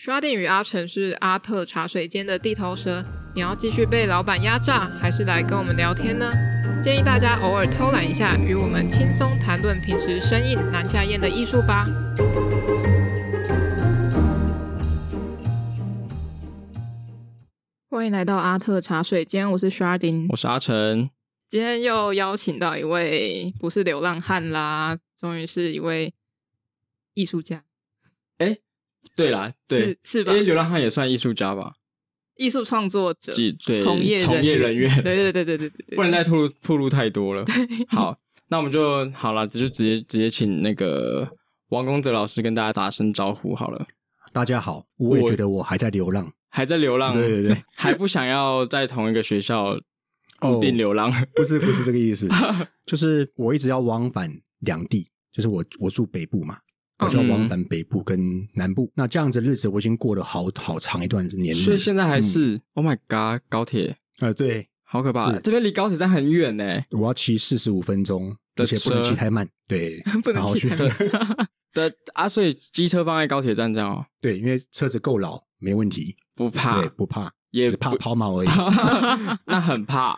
刷店与阿成是阿特茶水间的地头蛇，你要继续被老板压榨，还是来跟我们聊天呢？建议大家偶尔偷懒一下，与我们轻松谈论平时生硬难下咽的艺术吧。欢迎来到阿特茶水间，我是 Sharding，我是阿成，今天又邀请到一位不是流浪汉啦，终于是一位艺术家。对啦，对，是吧？因为流浪汉也算艺术家吧，艺术创作者、从业从业人员，对对对对对对不能再透露透露太多了。好，那我们就好了，就直接直接请那个王公子老师跟大家打声招呼好了。大家好，我也觉得我还在流浪，还在流浪，对对对，还不想要在同一个学校固定流浪，不是不是这个意思，就是我一直要往返两地，就是我我住北部嘛。我叫往返北部跟南部，那这样子日子我已经过了好好长一段子年所以现在还是，Oh my god，高铁！呃，对，好可怕。这边离高铁站很远呢，我要骑四十五分钟，而且不能骑太慢，对，不能骑太慢。的啊，所以机车放在高铁站这样哦？对，因为车子够老，没问题，不怕，对，不怕。也怕抛锚而已，那很怕。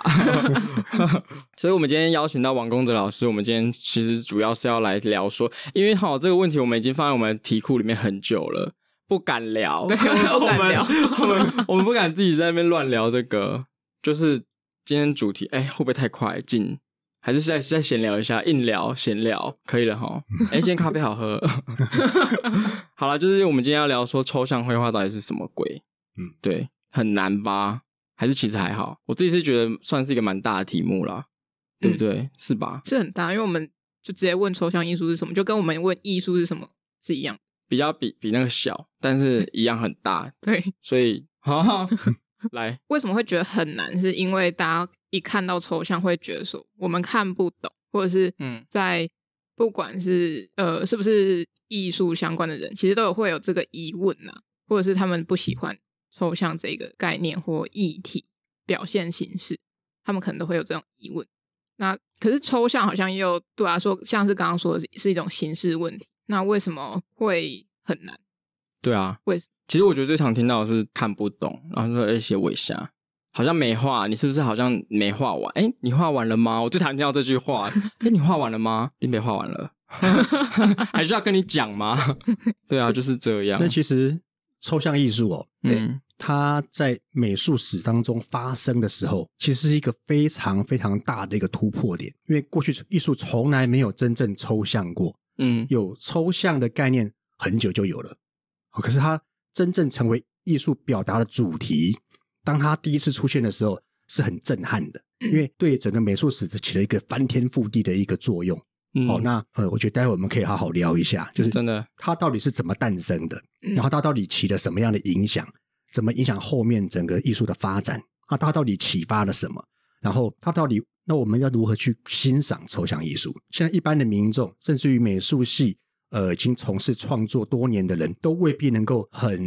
所以，我们今天邀请到王公子老师。我们今天其实主要是要来聊说，因为好这个问题，我们已经放在我们题库里面很久了，不敢聊。对，乱聊。我们我们不敢自己在那边乱聊这个。就是今天主题，哎，会不会太快？进？还是再再闲聊一下？硬聊、闲聊可以了哈。哎，今天咖啡好喝。好了，就是我们今天要聊说抽象绘画到底是什么鬼？嗯，对。很难吧？还是其实还好？我自己是觉得算是一个蛮大的题目啦，对不对？是吧？是很大，因为我们就直接问抽象艺术是什么，就跟我们问艺术是什么是一样，比较比比那个小，但是一样很大。对，所以 来，为什么会觉得很难？是因为大家一看到抽象会觉得说我们看不懂，或者是嗯，在不管是呃是不是艺术相关的人，其实都有会有这个疑问呢，或者是他们不喜欢。抽象这个概念或议题表现形式，他们可能都会有这种疑问。那可是抽象好像又对啊，说像是刚刚说的是一种形式问题，那为什么会很难？对啊，为其实我觉得最常听到的是看不懂，然后说哎，写我一下，好像没画，你是不是好像没画完？哎，你画完了吗？我最常听到这句话，哎，你画完了吗？你没画完了，还需要跟你讲吗？对啊，就是这样。那其实。抽象艺术哦，嗯，它在美术史当中发生的时候，其实是一个非常非常大的一个突破点。因为过去艺术从来没有真正抽象过，嗯，有抽象的概念很久就有了，可是它真正成为艺术表达的主题，当它第一次出现的时候，是很震撼的，因为对整个美术史起了一个翻天覆地的一个作用。哦，那呃，我觉得待会我们可以好好聊一下，就是真的，它到底是怎么诞生的，然后它到底起了什么样的影响，怎么影响后面整个艺术的发展？啊，它到底启发了什么？然后它到底，那我们要如何去欣赏抽象艺术？现在一般的民众，甚至于美术系，呃，已经从事创作多年的人都未必能够很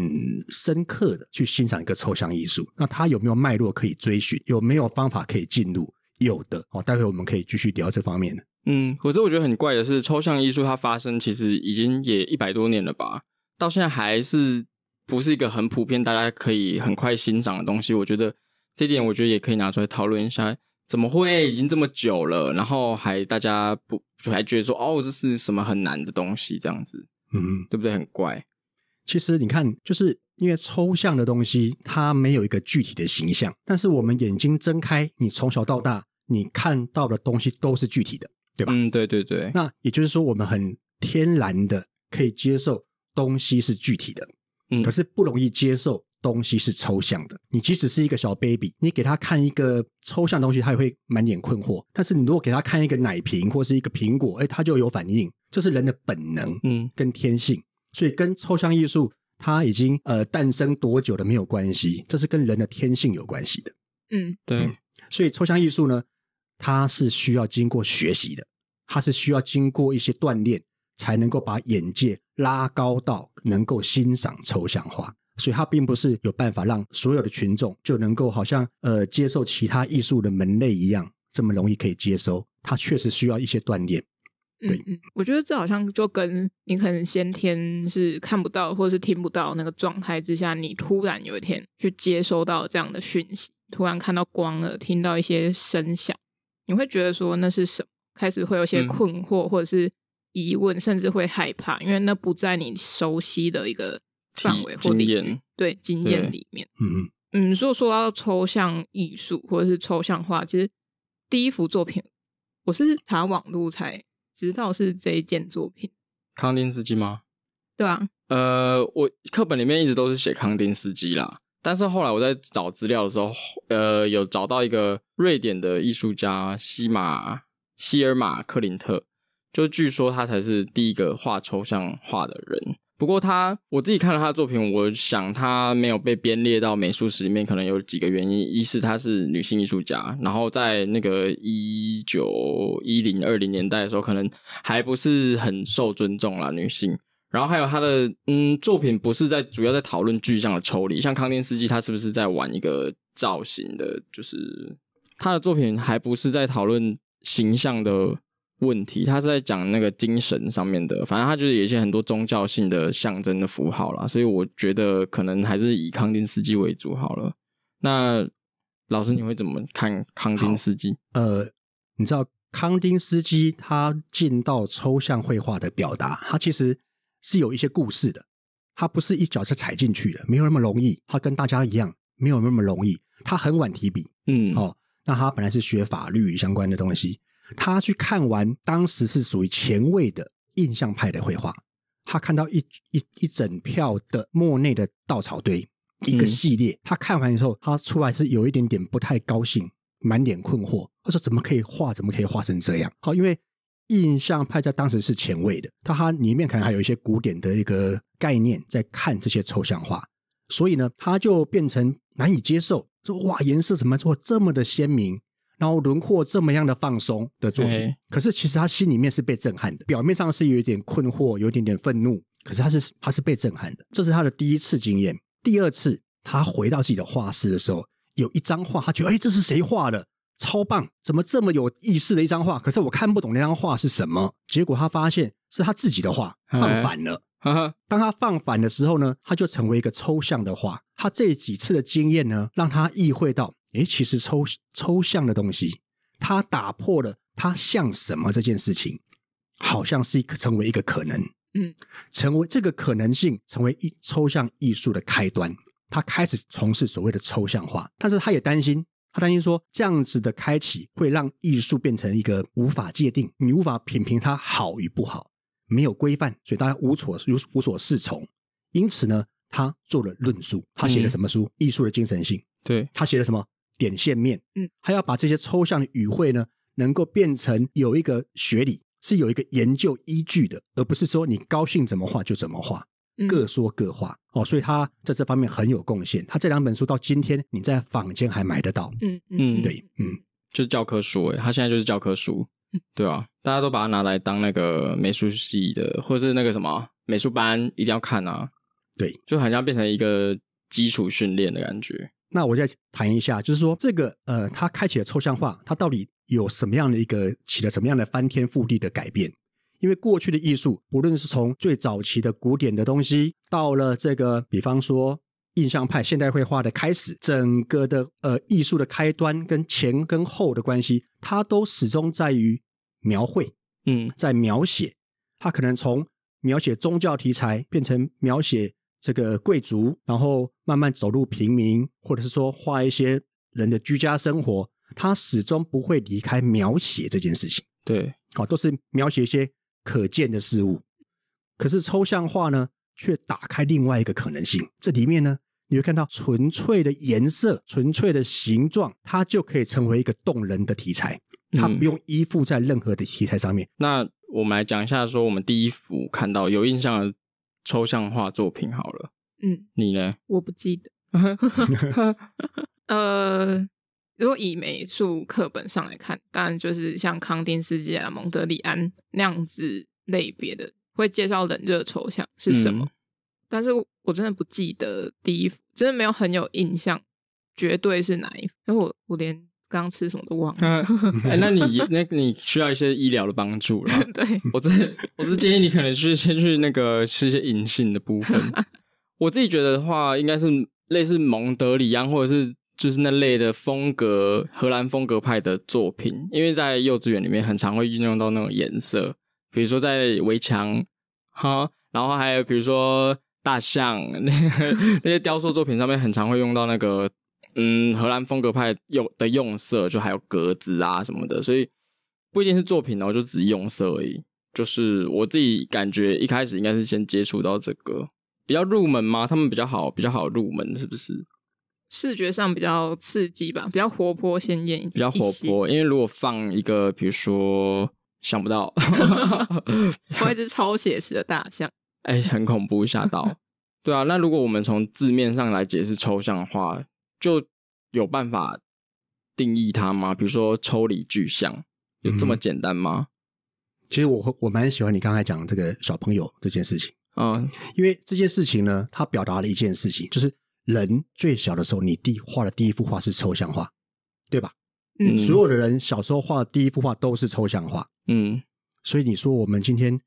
深刻的去欣赏一个抽象艺术。那它有没有脉络可以追寻？有没有方法可以进入？有的，哦，待会我们可以继续聊这方面的。嗯，可是我觉得很怪的是，抽象艺术它发生其实已经也一百多年了吧，到现在还是不是一个很普遍，大家可以很快欣赏的东西。我觉得这点我觉得也可以拿出来讨论一下，怎么会已经这么久了，然后还大家不就还觉得说哦，这是什么很难的东西这样子？嗯，对不对？很怪。其实你看，就是因为抽象的东西它没有一个具体的形象，但是我们眼睛睁开，你从小到大你看到的东西都是具体的。对吧？嗯，对对对。那也就是说，我们很天然的可以接受东西是具体的，嗯，可是不容易接受东西是抽象的。你即使是一个小 baby，你给他看一个抽象的东西，他也会满脸困惑。但是你如果给他看一个奶瓶或是一个苹果，哎，他就有反应。这是人的本能，嗯，跟天性。所以跟抽象艺术它已经呃诞生多久的没有关系，这是跟人的天性有关系的。嗯，对。所以抽象艺术呢？它是需要经过学习的，它是需要经过一些锻炼，才能够把眼界拉高到能够欣赏抽象画。所以它并不是有办法让所有的群众就能够好像呃接受其他艺术的门类一样这么容易可以接收。它确实需要一些锻炼。对，我觉得这好像就跟你可能先天是看不到或者是听不到那个状态之下，你突然有一天去接收到这样的讯息，突然看到光了，听到一些声响。你会觉得说那是什，开始会有些困惑，或者是疑问，甚至会害怕，因为那不在你熟悉的一个范围或经验，对，经验里面。嗯嗯，如果说要抽象艺术或者是抽象画，其实第一幅作品，我是查网络才知道是这一件作品，康丁斯基吗？对啊，呃，我课本里面一直都是写康丁斯基啦。但是后来我在找资料的时候，呃，有找到一个瑞典的艺术家西马希尔马克林特，就据说他才是第一个画抽象画的人。不过他我自己看了他的作品，我想他没有被编列到美术史里面，可能有几个原因：一是她是女性艺术家，然后在那个一九一零二零年代的时候，可能还不是很受尊重啦，女性。然后还有他的嗯作品，不是在主要在讨论具象的抽离，像康丁斯基他是不是在玩一个造型的？就是他的作品还不是在讨论形象的问题，他是在讲那个精神上面的。反正他就是有一些很多宗教性的象征的符号啦，所以我觉得可能还是以康丁斯基为主好了。那老师你会怎么看康丁斯基？呃，你知道康丁斯基他进到抽象绘画的表达，他其实。是有一些故事的，他不是一脚就踩进去的，没有那么容易。他跟大家一样，没有那么容易。他很晚提笔，嗯，哦，那他本来是学法律相关的东西，他去看完当时是属于前卫的印象派的绘画，他看到一一一整票的莫内的稻草堆一个系列，他看完以后，他出来是有一点点不太高兴，满脸困惑，他说：“怎么可以画？怎么可以画成这样？”好，因为。印象派在当时是前卫的，他他里面可能还有一些古典的一个概念在看这些抽象画，所以呢，他就变成难以接受，说哇，颜色怎么做这么的鲜明，然后轮廓这么样的放松的作品，可是其实他心里面是被震撼的，表面上是有一点困惑，有一点点愤怒，可是他是他是被震撼的，这是他的第一次经验。第二次他回到自己的画室的时候，有一张画，他觉得哎，这是谁画的？超棒！怎么这么有意思的一张画？可是我看不懂那张画是什么。结果他发现是他自己的画放反了。当他放反的时候呢，他就成为一个抽象的画。他这几次的经验呢，让他意会到：哎，其实抽抽象的东西，他打破了他像什么这件事情，好像是一个成为一个可能。嗯，成为这个可能性，成为一抽象艺术的开端。他开始从事所谓的抽象画，但是他也担心。他担心说，这样子的开启会让艺术变成一个无法界定，你无法品评它好与不好，没有规范，所以大家无所、无无所适从。因此呢，他做了论述，他写了什么书？艺术的精神性。对他写了什么？点线面。嗯，他要把这些抽象的语汇呢，能够变成有一个学理，是有一个研究依据的，而不是说你高兴怎么画就怎么画。各说各话哦，所以他在这方面很有贡献。他这两本书到今天，你在坊间还买得到。嗯嗯，对，嗯，就是教科书诶，他现在就是教科书，对啊，大家都把它拿来当那个美术系的，或是那个什么美术班一定要看啊。对，就好像变成一个基础训练的感觉。那我再谈一下，就是说这个呃，他开启了抽象化，他到底有什么样的一个起了什么样的翻天覆地的改变？因为过去的艺术，不论是从最早期的古典的东西，到了这个比方说印象派、现代绘画的开始，整个的呃艺术的开端跟前跟后的关系，它都始终在于描绘，嗯，在描写。它可能从描写宗教题材变成描写这个贵族，然后慢慢走入平民，或者是说画一些人的居家生活，它始终不会离开描写这件事情。对，好，都是描写一些。可见的事物，可是抽象化呢，却打开另外一个可能性。这里面呢，你会看到纯粹的颜色、纯粹的形状，它就可以成为一个动人的题材，它不用依附在任何的题材上面。那我们来讲一下，说我们第一幅看到有印象的抽象化作品好了。嗯，你呢？我不记得。呃。如果以美术课本上来看，当然就是像康定斯基啊、蒙德里安那样子类别的，会介绍冷热抽象是什么。但是，我真的不记得第一，幅，真的没有很有印象，绝对是哪一幅。因为我我连刚刚吃什么都忘了。哎，那你那你需要一些医疗的帮助了。对我，真我是建议你可能去先去那个吃一些隐性的部分。我自己觉得的话，应该是类似蒙德里安或者是。就是那类的风格，荷兰风格派的作品，因为在幼稚园里面很常会运用到那种颜色，比如说在围墙哈，然后还有比如说大象 那那些雕塑作品上面很常会用到那个嗯荷兰风格派用的用色，就还有格子啊什么的，所以不一定是作品哦，就只是用色而已。就是我自己感觉一开始应该是先接触到这个比较入门嘛，他们比较好比较好入门，是不是？视觉上比较刺激吧，比较活泼鲜艳，比较活泼。因为如果放一个，比如说想不到，放一只超写实的大象，哎，很恐怖，吓到。对啊，那如果我们从字面上来解释抽象画，就有办法定义它吗？比如说抽离具象，有这么简单吗？其实我我蛮喜欢你刚才讲这个小朋友这件事情啊，因为这件事情呢，它表达了一件事情，就是。人最小的时候，你第画的第一幅画是抽象画，对吧？嗯，所有的人小时候画的第一幅画都是抽象画，嗯。所以你说我们今天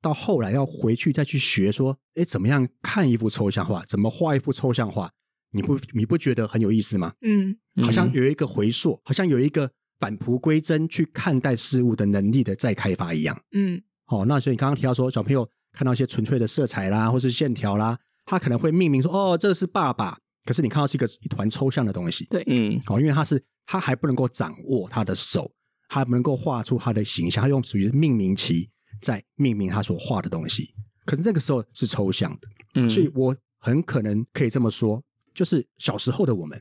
到后来要回去再去学，说，哎，怎么样看一幅抽象画？怎么画一幅抽象画？你不你不觉得很有意思吗？嗯，好像有一个回溯，好像有一个返璞归真去看待事物的能力的再开发一样。嗯，哦，那所以你刚刚提到说，小朋友看到一些纯粹的色彩啦，或是线条啦。他可能会命名说：“哦，这是爸爸。”可是你看到是一个一团抽象的东西。对，嗯，好，因为他是他还不能够掌握他的手，他不能够画出他的形象，他用属于命名期在命名他所画的东西。可是那个时候是抽象的，所以我很可能可以这么说：，就是小时候的我们，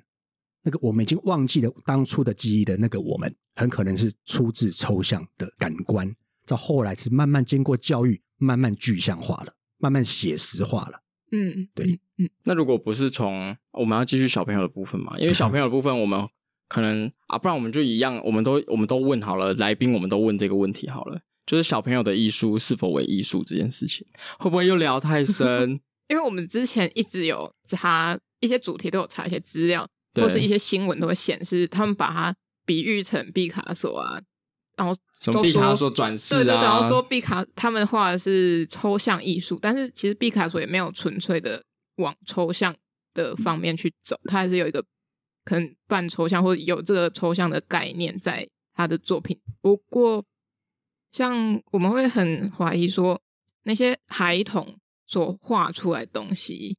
那个我们已经忘记了当初的记忆的那个我们，很可能是出自抽象的感官，到后来是慢慢经过教育，慢慢具象化了，慢慢写实化了。嗯，对，嗯，那如果不是从我们要继续小朋友的部分嘛，因为小朋友的部分我们可能啊，不然我们就一样，我们都我们都问好了来宾，我们都问这个问题好了，就是小朋友的艺术是否为艺术这件事情，会不会又聊太深？因为我们之前一直有查一些主题，都有查一些资料，或是一些新闻都会显示，他们把它比喻成毕卡索啊，然后。从毕卡索转世啊！对，就比方说毕卡，他们画的是抽象艺术，但是其实毕卡索也没有纯粹的往抽象的方面去走，他还是有一个可能半抽象或者有这个抽象的概念在他的作品。不过，像我们会很怀疑说，那些孩童所画出来东西，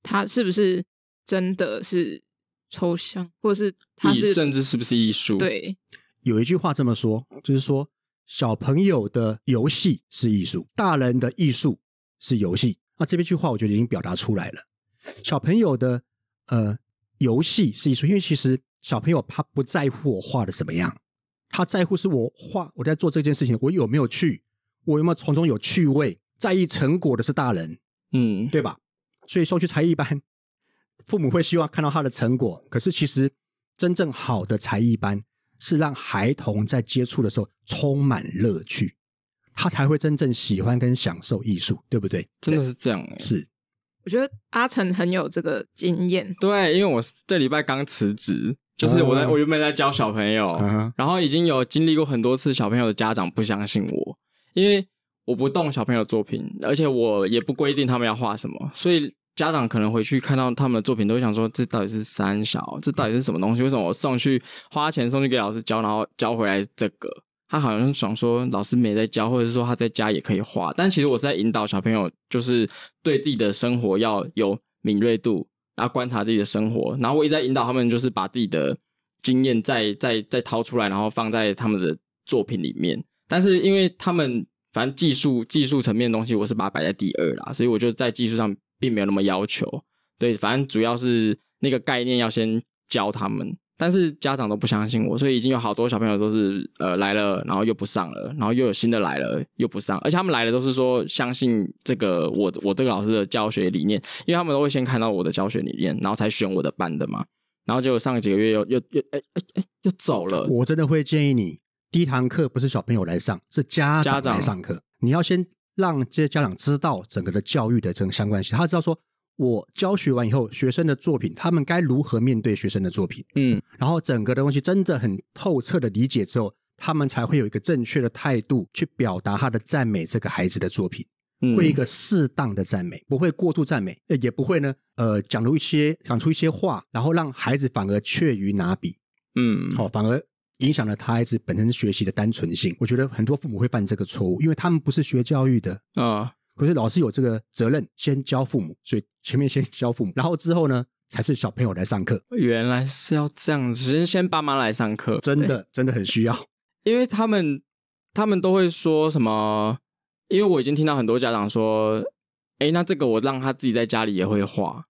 他是不是真的是抽象，或者是他是甚至是不是艺术？对。有一句话这么说，就是说小朋友的游戏是艺术，大人的艺术是游戏。那这边句话，我觉得已经表达出来了。小朋友的呃游戏是艺术，因为其实小朋友他不在乎我画的怎么样，他在乎是我画我在做这件事情，我有没有趣，我有没有从中有趣味，在意成果的是大人，嗯，对吧？所以说去才艺班，父母会希望看到他的成果，可是其实真正好的才艺班。是让孩童在接触的时候充满乐趣，他才会真正喜欢跟享受艺术，对不对？真的是这样，是，我觉得阿成很有这个经验。对，因为我这礼拜刚辞职，就是我在，我原本在教小朋友，然后已经有经历过很多次小朋友的家长不相信我，因为我不动小朋友作品，而且我也不规定他们要画什么，所以。家长可能回去看到他们的作品，都想说：“这到底是三小？这到底是什么东西？为什么我送去花钱送去给老师教，然后教回来这个？他好像想说老师没在教，或者是说他在家也可以画。但其实我是在引导小朋友，就是对自己的生活要有敏锐度，然后观察自己的生活。然后我一直在引导他们，就是把自己的经验再再再掏出来，然后放在他们的作品里面。但是因为他们反正技术技术层面的东西，我是把它摆在第二啦，所以我就在技术上。并没有那么要求，对，反正主要是那个概念要先教他们，但是家长都不相信我，所以已经有好多小朋友都是呃来了，然后又不上了，然后又有新的来了，又不上，而且他们来的都是说相信这个我我这个老师的教学理念，因为他们都会先看到我的教学理念，然后才选我的班的嘛，然后结果上几个月又又又哎哎哎又走了，我真的会建议你第一堂课不是小朋友来上，是家长来上课，你要先。让这些家长知道整个的教育的这个相关性，他知道说我教学完以后，学生的作品，他们该如何面对学生的作品，嗯，然后整个的东西真的很透彻的理解之后，他们才会有一个正确的态度去表达他的赞美这个孩子的作品，嗯，会一个适当的赞美，不会过度赞美，也不会呢，呃，讲出一些讲出一些话，然后让孩子反而怯于拿笔，嗯，哦，反而。影响了他孩子本身学习的单纯性。我觉得很多父母会犯这个错误，因为他们不是学教育的啊。可是老师有这个责任，先教父母，所以前面先教父母，然后之后呢才是小朋友来上课。原来是要这样子，先先爸妈来上课，真的真的很需要，因为他们他们都会说什么？因为我已经听到很多家长说：“哎，那这个我让他自己在家里也会画。”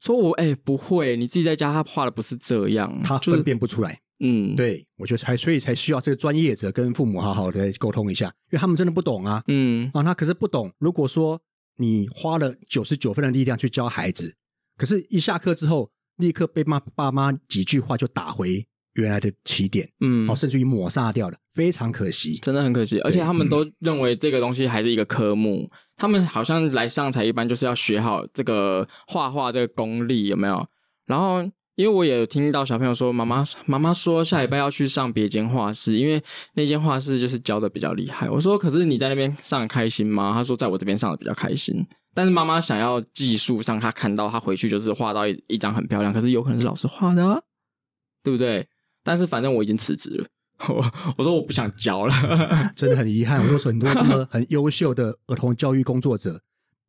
说：“我哎不会，你自己在家他画的不是这样，他分辨不出来。”嗯，对，我觉得才所以才需要这个专业者跟父母好好的沟通一下，因为他们真的不懂啊。嗯，啊，那可是不懂。如果说你花了九十九分的力量去教孩子，可是一下课之后，立刻被妈爸妈几句话就打回原来的起点。嗯，哦，甚至于抹杀掉了，非常可惜，真的很可惜。而且他们都认为这个东西还是一个科目，他们好像来上才一般，就是要学好这个画画这个功力，有没有？然后。因为我也有听到小朋友说，妈妈妈妈说下礼拜要去上别间画室，因为那间画室就是教的比较厉害。我说，可是你在那边上开心吗？他说，在我这边上的比较开心。但是妈妈想要技术上，她看到她回去就是画到一一张很漂亮，可是有可能是老师画的，对不对？但是反正我已经辞职了，我我说我不想教了，真的很遗憾。我说很多这么 很优秀的儿童教育工作者。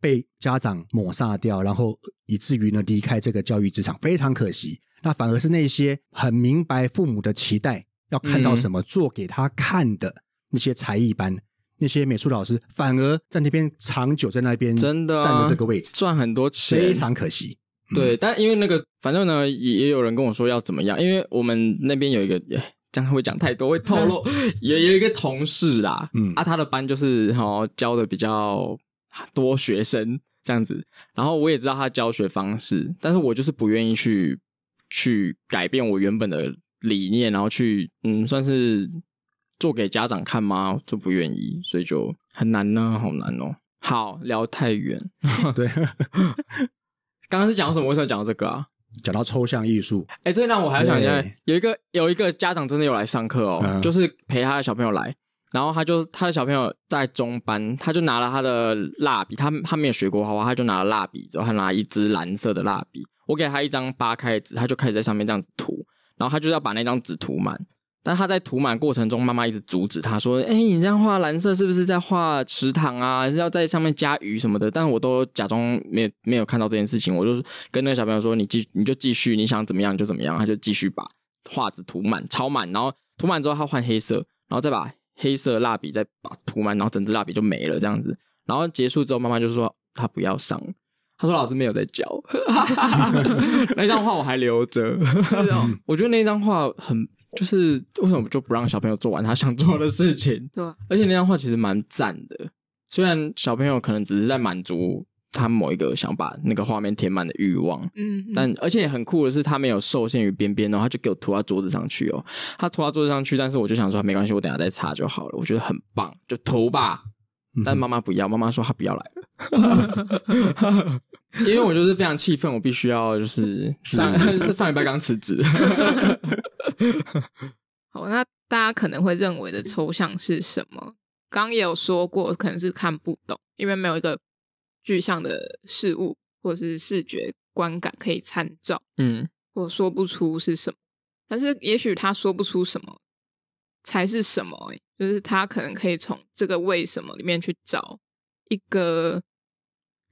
被家长抹杀掉，然后以至于呢离开这个教育职场，非常可惜。那反而是那些很明白父母的期待，要看到什么，做给他看的那些才艺班，那些美术老师，反而在那边长久在那边站的这个位置，赚很多钱，非常可惜。对，但因为那个，反正呢，也也有人跟我说要怎么样，因为我们那边有一个，这 样会讲太多，会透露，有 有一个同事啦，啊，他的班就是然后教的比较。多学生这样子，然后我也知道他教学方式，但是我就是不愿意去去改变我原本的理念，然后去嗯，算是做给家长看吗？就不愿意，所以就很难呢，好难哦。好，聊太远。对，刚刚是讲什么？为什么讲到这个啊？讲到抽象艺术。哎，对，那我还想一下，有一个有一个家长真的有来上课哦，就是陪他的小朋友来。然后他就他的小朋友在中班，他就拿了他的蜡笔，他他没有学过画画，他就拿了蜡笔，之后他拿一支蓝色的蜡笔，我给他一张八开纸，他就开始在上面这样子涂，然后他就要把那张纸涂满，但他在涂满过程中，妈妈一直阻止他说：“哎，你这样画蓝色是不是在画池塘啊？是要在上面加鱼什么的？”但是我都假装没有没有看到这件事情，我就跟那个小朋友说：“你继你就继续，你想怎么样就怎么样。”他就继续把画纸涂满，超满，然后涂满之后他换黑色，然后再把。黑色蜡笔再把涂满，然后整支蜡笔就没了，这样子。然后结束之后，妈妈就说她不要上，她说老师没有在教。那张画我还留着，我觉得那张画很，就是为什么就不让小朋友做完他想做的事情？对，而且那张画其实蛮赞的，虽然小朋友可能只是在满足。他某一个想把那个画面填满的欲望，嗯，但而且很酷的是，他没有受限于边边，然后他就给我涂到桌子上去哦。他涂到桌子上去，但是我就想说，没关系，我等下再擦就好了。我觉得很棒，就涂吧。但妈妈不要，妈妈说她不要来了，因为我就是非常气愤，我必须要就是上是上礼拜刚辞职。好，那大家可能会认为的抽象是什么？刚也有说过，可能是看不懂，因为没有一个。具象的事物，或者是视觉观感可以参照，嗯，或说不出是什么，但是也许他说不出什么才是什么，就是他可能可以从这个为什么里面去找一个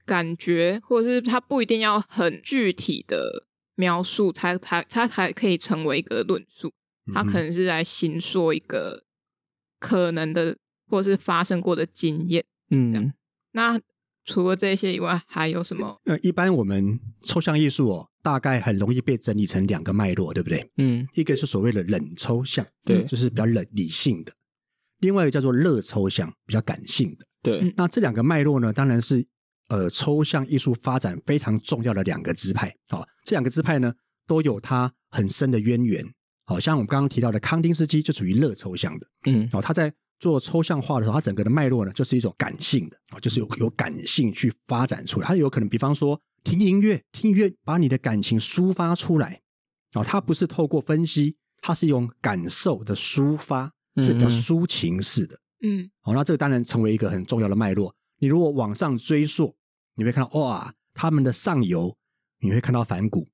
感觉，或者是他不一定要很具体的描述，才他他才可以成为一个论述，他可能是来行说一个可能的，或是发生过的经验，嗯，那。除了这些以外，还有什么？呃，一般我们抽象艺术哦，大概很容易被整理成两个脉络，对不对？嗯，一个是所谓的冷抽象，对，就是比较冷理性的；，另外一个叫做热抽象，比较感性的。对，那这两个脉络呢，当然是呃抽象艺术发展非常重要的两个支派。好，这两个支派呢，都有它很深的渊源。好像我们刚刚提到的康丁斯基就属于热抽象的，嗯，哦，他在。做抽象化的时候，它整个的脉络呢，就是一种感性的啊，就是有有感性去发展出来。它有可能，比方说听音乐，听音乐把你的感情抒发出来啊，它不是透过分析，它是用感受的抒发，是比较抒情式的。嗯，好，那这个当然成为一个很重要的脉络。你如果往上追溯，你会看到哇，他们的上游，你会看到反骨，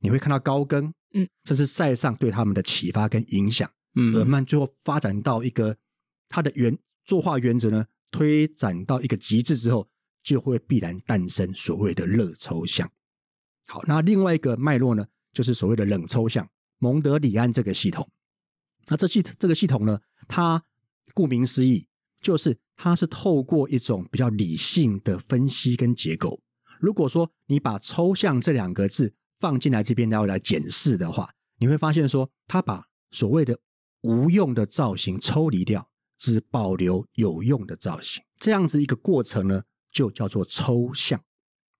你会看到高更，嗯，这是塞上对他们的启发跟影响，嗯，耳曼最后发展到一个。它的原作画原则呢，推展到一个极致之后，就会必然诞生所谓的热抽象。好，那另外一个脉络呢，就是所谓的冷抽象——蒙德里安这个系统。那这系这个系统呢，它顾名思义，就是它是透过一种比较理性的分析跟结构。如果说你把抽象这两个字放进来这边后来检视的话，你会发现说，它把所谓的无用的造型抽离掉。只保留有用的造型，这样子一个过程呢，就叫做抽象。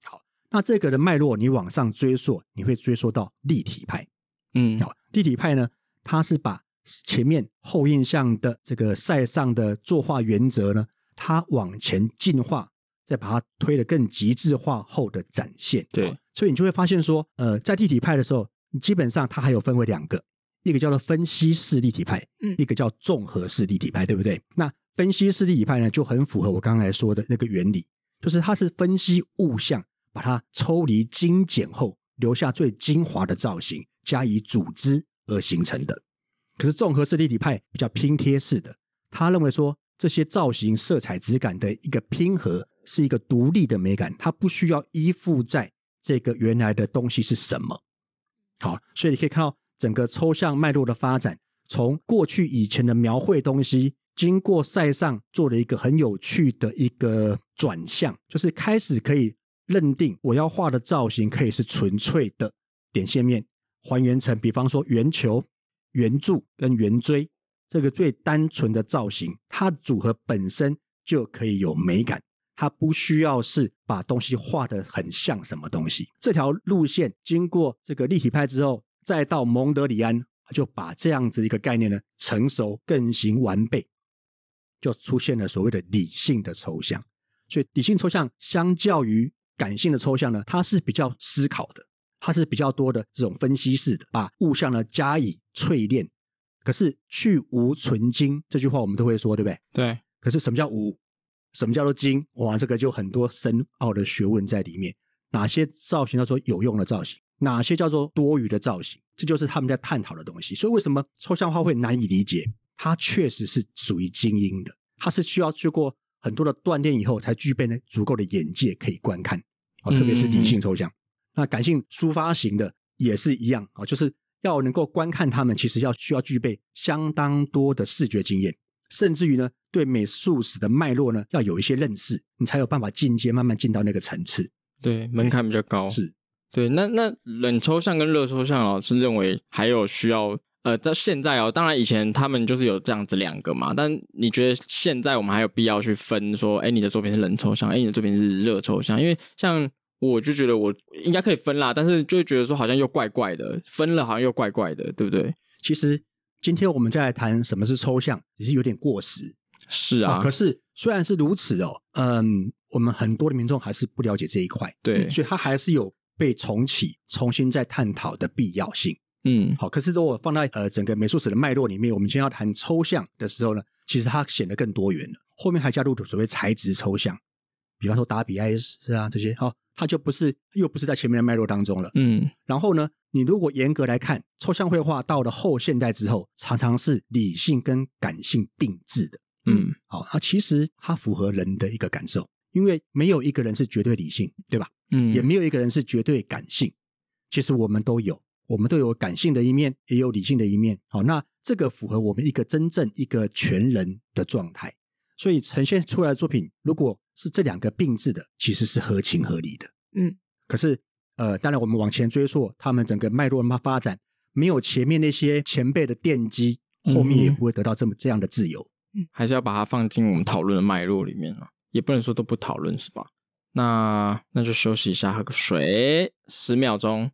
好，那这个的脉络你往上追溯，你会追溯到立体派。嗯，好，立体派呢，它是把前面后印象的这个塞尚的作画原则呢，它往前进化，再把它推得更极致化后的展现。对，所以你就会发现说，呃，在立体派的时候，基本上它还有分为两个。一个叫做分析式立体派，一个叫综合式立体派，对不对？那分析式立体派呢，就很符合我刚才说的那个原理，就是它是分析物象，把它抽离、精简后，留下最精华的造型加以组织而形成的。可是综合式立体派比较拼贴式的，他认为说这些造型、色彩、质感的一个拼合是一个独立的美感，它不需要依附在这个原来的东西是什么。好，所以你可以看到。整个抽象脉络的发展，从过去以前的描绘东西，经过塞尚做了一个很有趣的一个转向，就是开始可以认定我要画的造型可以是纯粹的点线面，还原成比方说圆球、圆柱跟圆锥这个最单纯的造型，它组合本身就可以有美感，它不需要是把东西画的很像什么东西。这条路线经过这个立体派之后。再到蒙德里安，他就把这样子一个概念呢，成熟、更行完备，就出现了所谓的理性的抽象。所以，理性抽象相较于感性的抽象呢，它是比较思考的，它是比较多的这种分析式的，把物象呢加以淬炼。可是“去无存精”这句话，我们都会说，对不对？对。可是什么叫无？什么叫做精？哇，这个就很多深奥的学问在里面。哪些造型叫做有用的造型？哪些叫做多余的造型？这就是他们在探讨的东西。所以，为什么抽象画会难以理解？它确实是属于精英的，它是需要去过很多的锻炼以后，才具备呢足够的眼界可以观看啊。特别是理性抽象，那感性抒发型的也是一样啊，就是要能够观看他们，其实要需要具备相当多的视觉经验，甚至于呢，对美术史的脉络呢，要有一些认识，你才有办法进阶，慢慢进到那个层次。对，门槛比较高是。对，那那冷抽象跟热抽象老师认为还有需要呃，在现在哦，当然以前他们就是有这样子两个嘛。但你觉得现在我们还有必要去分说，哎，你的作品是冷抽象，哎，你的作品是热抽象？因为像我就觉得我应该可以分啦，但是就觉得说好像又怪怪的，分了好像又怪怪的，对不对？其实今天我们再来谈什么是抽象，也是有点过时。是啊，可是虽然是如此哦，嗯，我们很多的民众还是不了解这一块，对，所以它还是有。被重启、重新再探讨的必要性，嗯，好。可是如果放在呃整个美术史的脉络里面，我们今天要谈抽象的时候呢，其实它显得更多元了。后面还加入所谓材质抽象，比方说达比埃斯啊这些，哦，它就不是又不是在前面的脉络当中了，嗯。然后呢，你如果严格来看，抽象绘画到了后现代之后，常常是理性跟感性并置的，嗯，好那其实它符合人的一个感受，因为没有一个人是绝对理性，对吧？嗯，也没有一个人是绝对感性，其实我们都有，我们都有感性的一面，也有理性的一面。好，那这个符合我们一个真正一个全人的状态，所以呈现出来的作品，如果是这两个并置的，其实是合情合理的。嗯，可是呃，当然我们往前追溯，他们整个脉络的发展，没有前面那些前辈的奠基，后面也不会得到这么这样的自由。嗯，还是要把它放进我们讨论的脉络里面了，也不能说都不讨论，是吧？那那就休息一下，喝个水，十秒钟。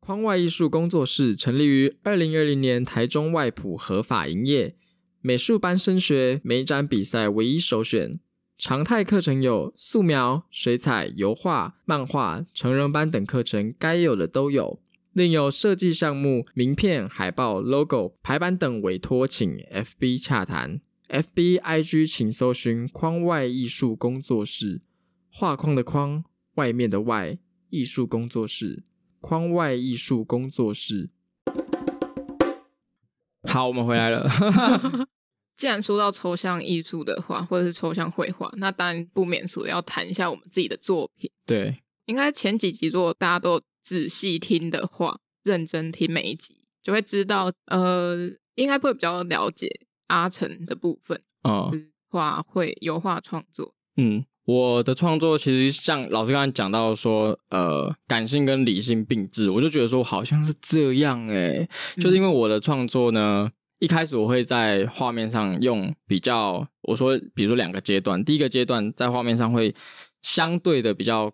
框外艺术工作室成立于二零二零年，台中外埔合法营业，美术班升学、美展比赛唯一首选。常态课程有素描、水彩、油画、漫画、成人班等课程，该有的都有。另有设计项目，名片、海报、logo、排版等委托，请 FB 洽谈。f b i g，请搜寻“框外艺术工作室”，画框的框，外面的外，艺术工作室，框外艺术工作室。好，我们回来了。既然说到抽象艺术的话，或者是抽象绘画，那当然不免俗要谈一下我们自己的作品。对，应该前几集如果大家都仔细听的话，认真听每一集，就会知道，呃，应该会比较了解。阿成的部分啊，画会油画创作。嗯，我的创作其实像老师刚才讲到说，呃，感性跟理性并置，我就觉得说好像是这样诶，就是因为我的创作呢，一开始我会在画面上用比较，我说，比如说两个阶段，第一个阶段在画面上会相对的比较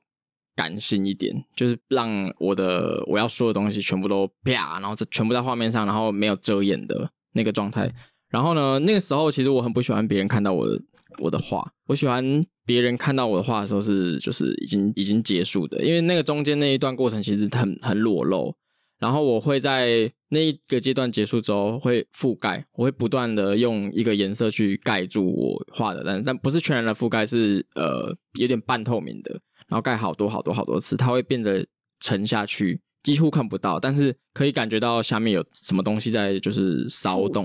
感性一点，就是让我的我要说的东西全部都啪，然后这全部在画面上，然后没有遮掩的那个状态。然后呢？那个时候其实我很不喜欢别人看到我我的画。我喜欢别人看到我的画的时候是就是已经已经结束的，因为那个中间那一段过程其实很很裸露。然后我会在那一个阶段结束之后会覆盖，我会不断的用一个颜色去盖住我画的，但但不是全然的覆盖，是呃有点半透明的，然后盖好多好多好多次，它会变得沉下去。几乎看不到，但是可以感觉到下面有什么东西在，就是骚动。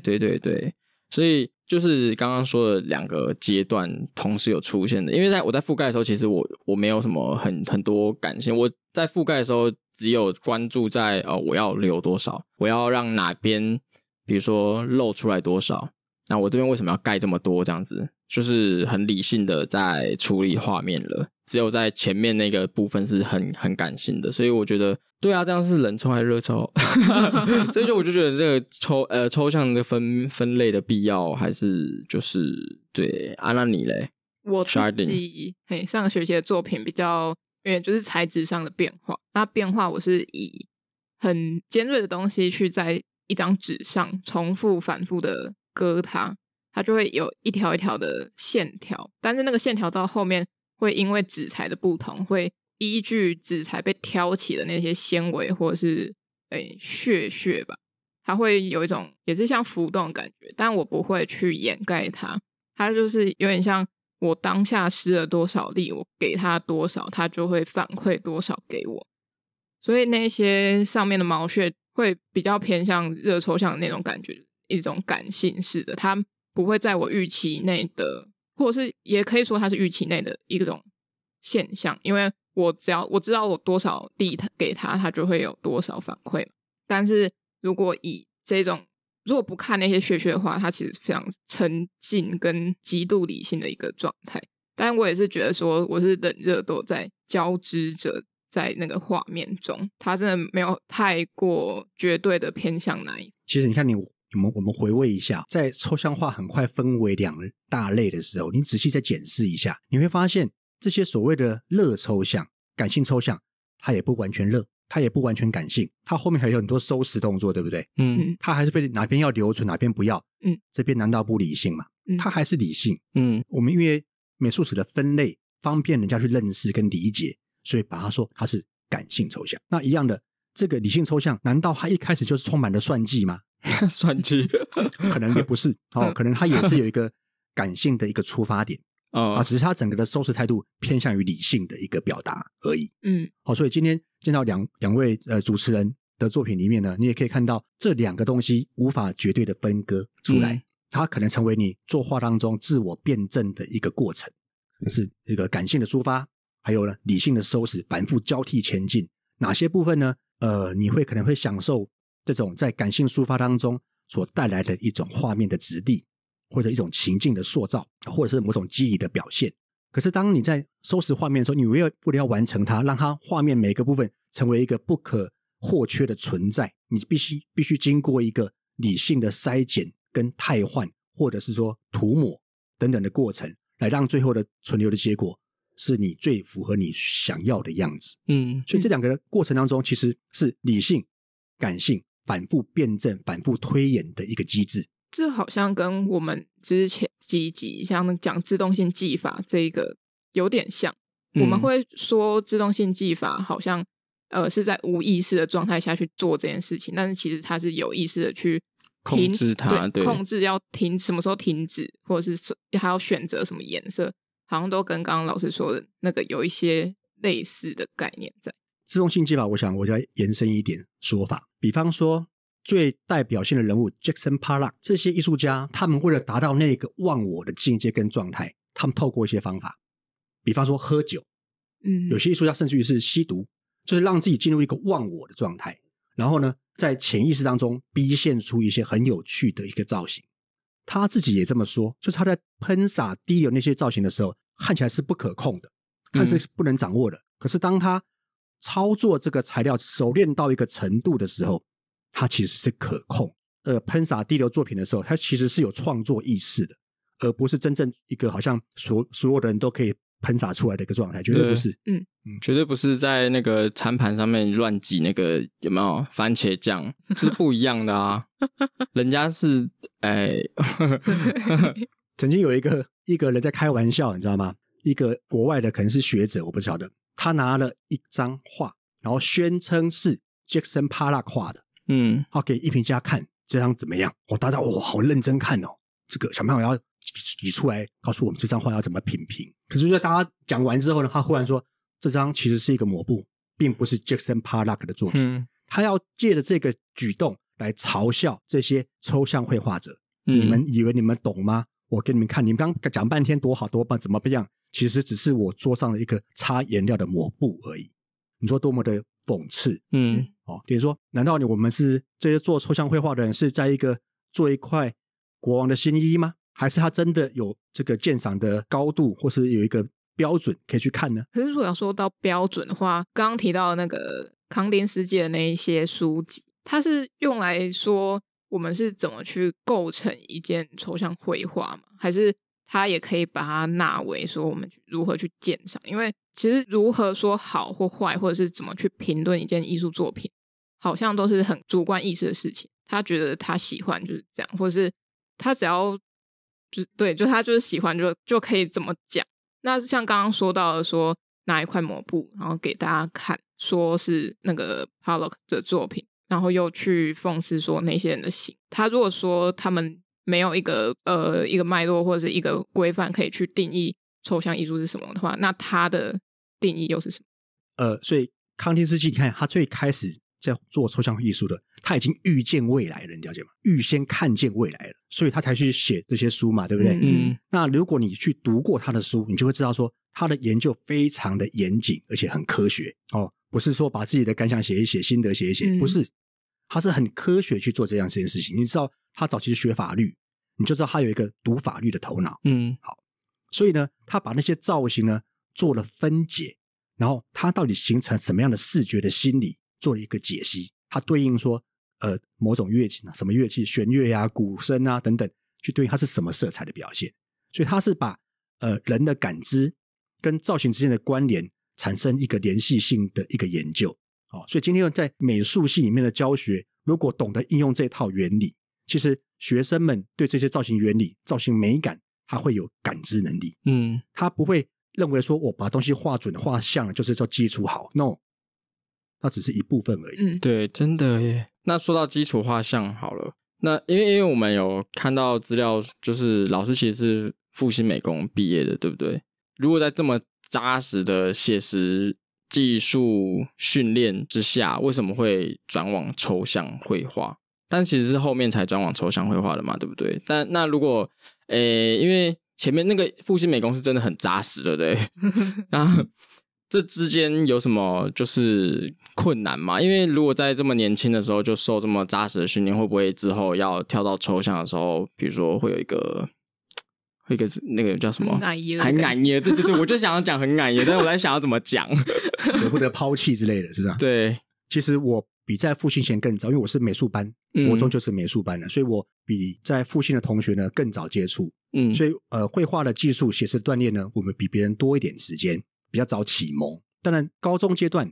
对对对对，所以就是刚刚说的两个阶段同时有出现的。因为在我在覆盖的时候，其实我我没有什么很很多感性。我在覆盖的时候，只有关注在哦，我要留多少，我要让哪边，比如说露出来多少。那我这边为什么要盖这么多这样子？就是很理性的在处理画面了，只有在前面那个部分是很很感性的，所以我觉得对啊，这样是冷抽还是热抽？所以就我就觉得这个抽呃抽象的分分类的必要还是就是对。阿娜你嘞，我自己嘿上个学期的作品比较因为就是材质上的变化，那变化我是以很尖锐的东西去在一张纸上重复反复的割它。它就会有一条一条的线条，但是那个线条到后面会因为纸材的不同，会依据纸材被挑起的那些纤维或者是诶屑屑吧，它会有一种也是像浮动感觉，但我不会去掩盖它，它就是有点像我当下施了多少力，我给它多少，它就会反馈多少给我。所以那些上面的毛屑会比较偏向热抽象的那种感觉，一种感性式的它。不会在我预期内的，或者是也可以说它是预期内的一种现象，因为我只要我知道我多少地摊给他，他就会有多少反馈但是如果以这种如果不看那些血血的话，他其实非常沉浸跟极度理性的一个状态。但我也是觉得说，我是冷热都在交织着，在那个画面中，他真的没有太过绝对的偏向哪一。其实你看你。我们我们回味一下，在抽象画很快分为两大类的时候，你仔细再检视一下，你会发现这些所谓的“热抽象”、“感性抽象”，它也不完全热，它也不完全感性，它后面还有很多收拾动作，对不对？嗯，它还是被哪边要留存，哪边不要？嗯，这边难道不理性吗？嗯，它还是理性。嗯，我们因为美术史的分类方便人家去认识跟理解，所以把它说它是感性抽象。那一样的，这个理性抽象，难道它一开始就是充满了算计吗？算计，可能也不是哦，可能他也是有一个感性的一个出发点啊，只是他整个的收拾态度偏向于理性的一个表达而已。嗯，好，所以今天见到两两位呃主持人的作品里面呢，你也可以看到这两个东西无法绝对的分割出来，它可能成为你作画当中自我辩证的一个过程，是一个感性的出发，还有呢理性的收拾，反复交替前进，哪些部分呢？呃，你会可能会享受。这种在感性抒发当中所带来的一种画面的质地，或者一种情境的塑造，或者是某种肌理的表现。可是，当你在收拾画面的时候，你为了要完成它，让它画面每个部分成为一个不可或缺的存在，你必须必须经过一个理性的筛检、跟汰换，或者是说涂抹等等的过程，来让最后的存留的结果是你最符合你想要的样子。嗯，所以这两个过程当中，其实是理性、感性。反复辩证、反复推演的一个机制，这好像跟我们之前几集像讲自动性技法这一个有点像。我们会说自动性技法好像呃是在无意识的状态下去做这件事情，但是其实它是有意识的去控制它，对，控制要停什么时候停止，或者是还要选择什么颜色，好像都跟刚刚老师说的那个有一些类似的概念在。自动性技法，我想我再延伸一点说法。比方说，最代表性的人物 Jackson Pollock 这些艺术家，他们为了达到那个忘我的境界跟状态，他们透过一些方法，比方说喝酒，嗯，有些艺术家甚至于是吸毒，就是让自己进入一个忘我的状态。然后呢，在潜意识当中逼现出一些很有趣的一个造型。他自己也这么说，就是他在喷洒滴油那些造型的时候，看起来是不可控的，看似是不能掌握的。可是当他操作这个材料熟练到一个程度的时候，它其实是可控。呃，喷洒滴流作品的时候，它其实是有创作意识的，而不是真正一个好像所所有的人都可以喷洒出来的一个状态，绝对不是。嗯嗯，绝对不是在那个餐盘上面乱挤那个有没有番茄酱，是不一样的啊。人家是哎，曾经有一个一个人在开玩笑，你知道吗？一个国外的可能是学者，我不晓得，他拿了一张画，然后宣称是 Jackson Pollock 画的，嗯，好给一评家看这张怎么样？我大家哇，好认真看哦，这个小朋友要举出来告诉我们这张画要怎么品评。可是，在大家讲完之后呢，他忽然说这张其实是一个抹布，并不是 Jackson Pollock 的作品。他要借着这个举动来嘲笑这些抽象绘画者。你们以为你们懂吗？我给你们看，你们刚讲半天多好多棒怎么样？其实只是我桌上的一个擦颜料的抹布而已，你说多么的讽刺，嗯，哦，等于说，难道你我们是这些做抽象绘画的人是在一个做一块国王的新衣吗？还是他真的有这个鉴赏的高度，或是有一个标准可以去看呢？可是如果要说到标准的话，刚刚提到那个康丁斯基的那一些书籍，它是用来说我们是怎么去构成一件抽象绘画吗？还是？他也可以把它纳为说我们如何去鉴赏，因为其实如何说好或坏，或者是怎么去评论一件艺术作品，好像都是很主观意识的事情。他觉得他喜欢就是这样，或者是他只要就对，就他就是喜欢就就可以怎么讲。那像刚刚说到的说拿一块抹布，然后给大家看，说是那个 p 洛 o l o 的作品，然后又去讽刺说那些人的心。他如果说他们。没有一个呃一个脉络或者是一个规范可以去定义抽象艺术是什么的话，那它的定义又是什么？呃，所以康定斯基，你看他最开始在做抽象艺术的，他已经预见未来了，你了解吗？预先看见未来了，所以他才去写这些书嘛，对不对？嗯。那如果你去读过他的书，你就会知道说他的研究非常的严谨，而且很科学哦。不是说把自己的感想写一写，心得写一写，不是，他是很科学去做这样这件事情，你知道。他早期学法律，你就知道他有一个读法律的头脑。嗯，好，所以呢，他把那些造型呢做了分解，然后他到底形成什么样的视觉的心理，做了一个解析。他对应说，呃，某种乐器呢，什么乐器，弦乐呀、鼓声啊等等，去对应它是什么色彩的表现。所以他是把呃人的感知跟造型之间的关联产生一个联系性的一个研究。好，所以今天在美术系里面的教学，如果懂得应用这套原理。其实学生们对这些造型原理、造型美感，他会有感知能力。嗯，他不会认为说我把东西画准、画像就是叫基础好。No，那只是一部分而已。嗯，对，真的耶。那说到基础画像好了，那因为因为我们有看到资料，就是老师其实是复兴美工毕业的，对不对？如果在这么扎实的写实技术训练之下，为什么会转往抽象绘画？但其实是后面才转往抽象绘画的嘛，对不对？但那如果，诶，因为前面那个复兴美工是真的很扎实，对不对？那这之间有什么就是困难吗？因为如果在这么年轻的时候就受这么扎实的训练，会不会之后要跳到抽象的时候，比如说会有一个，一个那个叫什么？很难耶！对对对，我就想要讲很难耶，但是我在想要怎么讲，舍不得抛弃之类的是不是？对，其实我。比在复兴前更早，因为我是美术班，国中就是美术班的，所以我比在复兴的同学呢更早接触，嗯，所以呃，绘画的技术、写实锻炼呢，我们比别人多一点时间，比较早启蒙。当然，高中阶段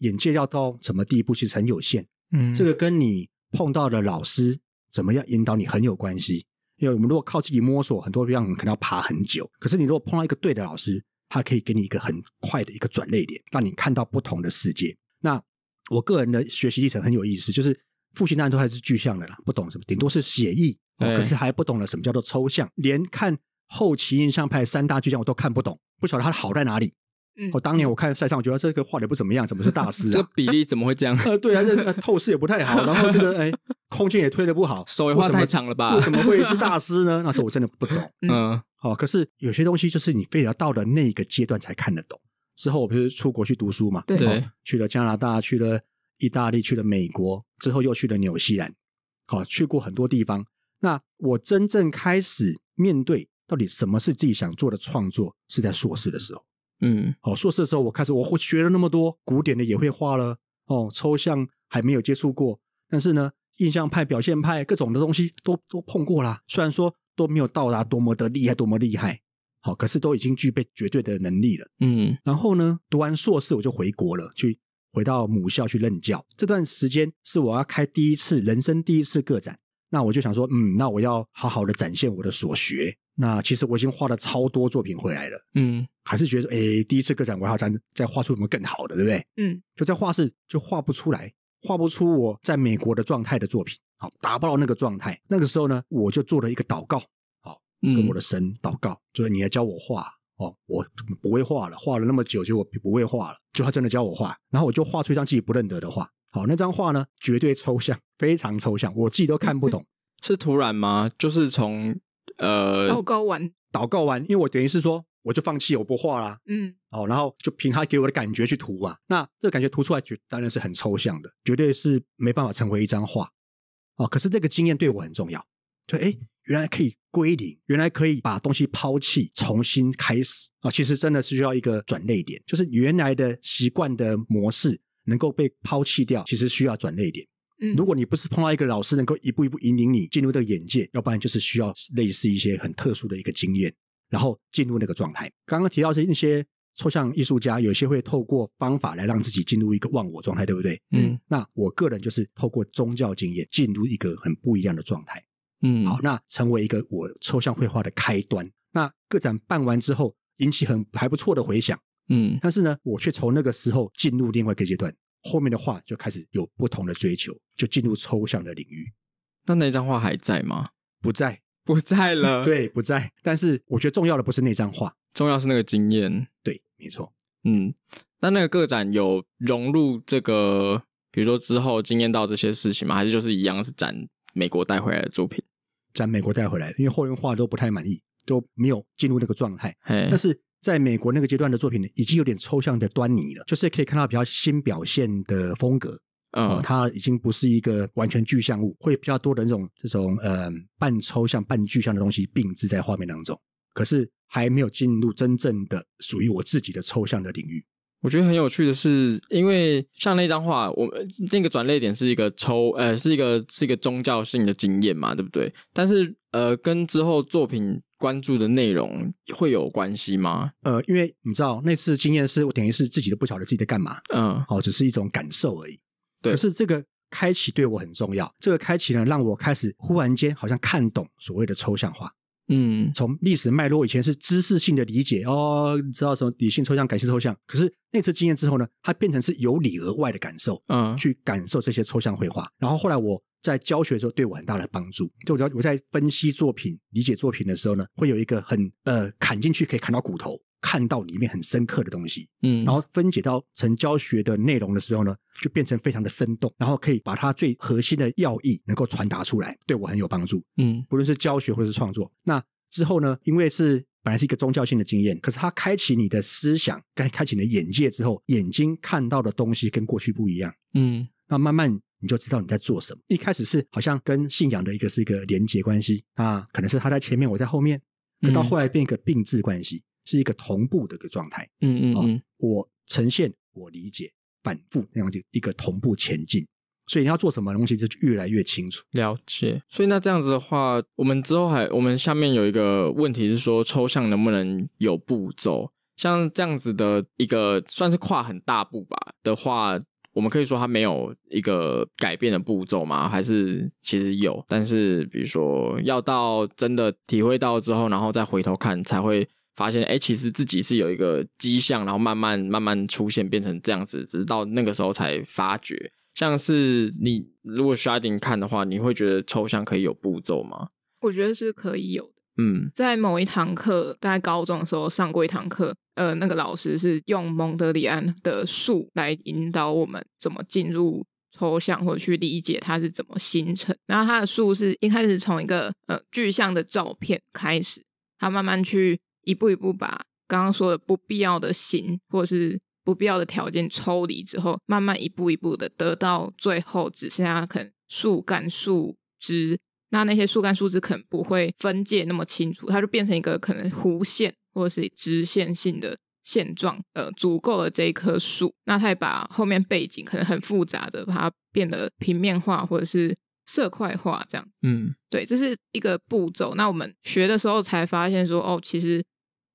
眼界要到什么地步，其实很有限，嗯，这个跟你碰到的老师怎么样引导你很有关系。因为我们如果靠自己摸索，很多地方可能要爬很久。可是你如果碰到一个对的老师，他可以给你一个很快的一个转捩点，让你看到不同的世界。那我个人的学习历程很有意思，就是父亲那都还是具象的啦，不懂什么，顶多是写意，可是还不懂得什么叫做抽象，连看后期印象派三大巨匠我都看不懂，不晓得他好在哪里。我当年我看塞尚，我觉得这个画的不怎么样，怎么是大师啊？这比例怎么会这样？对啊，这透视也不太好，然后这个 哎，空间也推的不好，手也画太长了吧？为什么会是大 师呢？那时候我真的不懂。嗯，好，可是有些东西就是你非得要到了那个阶段才看得懂。之后我不是出国去读书嘛，对，去了加拿大，去了意大利，去了美国，之后又去了纽西兰，好，去过很多地方。那我真正开始面对到底什么是自己想做的创作，是在硕士的时候。嗯，好，硕士的时候我开始，我学了那么多古典的，也会画了，哦，抽象还没有接触过，但是呢，印象派、表现派各种的东西都都碰过啦。虽然说都没有到达多么的厉害，多么厉害。好，可是都已经具备绝对的能力了。嗯，然后呢，读完硕士我就回国了，去回到母校去任教。这段时间是我要开第一次人生第一次个展，那我就想说，嗯，那我要好好的展现我的所学。那其实我已经画了超多作品回来了。嗯，还是觉得，诶，第一次个展，我要再再画出什么更好的，对不对？嗯，就在画室就画不出来，画不出我在美国的状态的作品，好，达不到那个状态。那个时候呢，我就做了一个祷告。跟我的神祷告，就是你来教我画哦，我不会画了，画了那么久就我不会画了，就他真的教我画，然后我就画出一张自己不认得的画，好，那张画呢，绝对抽象，非常抽象，我自己都看不懂。是突然吗？就是从呃祷告完，祷告完，因为我等于是说，我就放弃我不画啦，嗯，哦，然后就凭他给我的感觉去涂嘛，那这个感觉涂出来，就当然是很抽象的，绝对是没办法成为一张画，哦，可是这个经验对我很重要，就哎，原来可以。归零，原来可以把东西抛弃，重新开始啊！其实真的是需要一个转捩点，就是原来的习惯的模式能够被抛弃掉，其实需要转捩点。嗯，如果你不是碰到一个老师，能够一步一步引领你进入这个眼界，要不然就是需要类似一些很特殊的一个经验，然后进入那个状态。刚刚提到是那些抽象艺术家，有些会透过方法来让自己进入一个忘我状态，对不对？嗯，那我个人就是透过宗教经验进入一个很不一样的状态。嗯，好，那成为一个我抽象绘画的开端。那个展办完之后，引起很还不错的回响。嗯，但是呢，我却从那个时候进入另外一个阶段，后面的画就开始有不同的追求，就进入抽象的领域。那那张画还在吗？不在，不在了。对，不在。但是我觉得重要的不是那张画，重要是那个经验。对，没错。嗯，那那个个展有融入这个，比如说之后经验到这些事情吗？还是就是一样是展美国带回来的作品？在美国带回来，因为后人画都不太满意，都没有进入那个状态。但是在美国那个阶段的作品，已经有点抽象的端倪了，就是可以看到比较新表现的风格。啊，它已经不是一个完全具象物，会比较多的那种这种呃半抽象半具象的东西并置在画面当中，可是还没有进入真正的属于我自己的抽象的领域。我觉得很有趣的是，因为像那张画，我那个转捩点是一个抽，呃，是一个是一个宗教性的经验嘛，对不对？但是，呃，跟之后作品关注的内容会有关系吗？呃，因为你知道那次经验是我等于是自己都不晓得自己在干嘛，嗯，哦，只是一种感受而已。对，可是这个开启对我很重要，这个开启呢，让我开始忽然间好像看懂所谓的抽象画。嗯，从历史脉络以前是知识性的理解哦，知道什么理性抽象、感性抽象。可是那次经验之后呢，它变成是由里而外的感受，嗯，去感受这些抽象绘画。然后后来我在教学的时候对我很大的帮助，就我在我在分析作品、理解作品的时候呢，会有一个很呃砍进去，可以砍到骨头。看到里面很深刻的东西，嗯，然后分解到成教学的内容的时候呢，就变成非常的生动，然后可以把它最核心的要义能够传达出来，对我很有帮助，嗯，不论是教学或是创作。那之后呢，因为是本来是一个宗教性的经验，可是它开启你的思想，开开启你的眼界之后，眼睛看到的东西跟过去不一样，嗯，那慢慢你就知道你在做什么。一开始是好像跟信仰的一个是一个连结关系啊，可能是他在前面，我在后面，可到后来变一个并置关系。是一个同步的一个状态，嗯嗯嗯，我呈现我理解，反复那样就一个同步前进，所以你要做什么东西就越来越清楚了解。所以那这样子的话，我们之后还我们下面有一个问题是说，抽象能不能有步骤？像这样子的一个算是跨很大步吧的话，我们可以说它没有一个改变的步骤吗？还是其实有，但是比如说要到真的体会到之后，然后再回头看才会。发现哎，其实自己是有一个迹象，然后慢慢慢慢出现，变成这样子，直到那个时候才发觉。像是你如果 shading 看的话，你会觉得抽象可以有步骤吗？我觉得是可以有的。嗯，在某一堂课，大概高中的时候上过一堂课，呃，那个老师是用蒙德里安的树来引导我们怎么进入抽象，或者去理解它是怎么形成。然后它的树是一开始从一个呃具象的照片开始，他慢慢去。一步一步把刚刚说的不必要的形或者是不必要的条件抽离之后，慢慢一步一步的得到最后只剩下肯树干树枝。那那些树干树枝可能不会分界那么清楚，它就变成一个可能弧线或者是直线性的线状。呃，足够的这一棵树，那它也把后面背景可能很复杂的，把它变得平面化或者是。色块化这样，嗯，对，这是一个步骤。那我们学的时候才发现说，哦，其实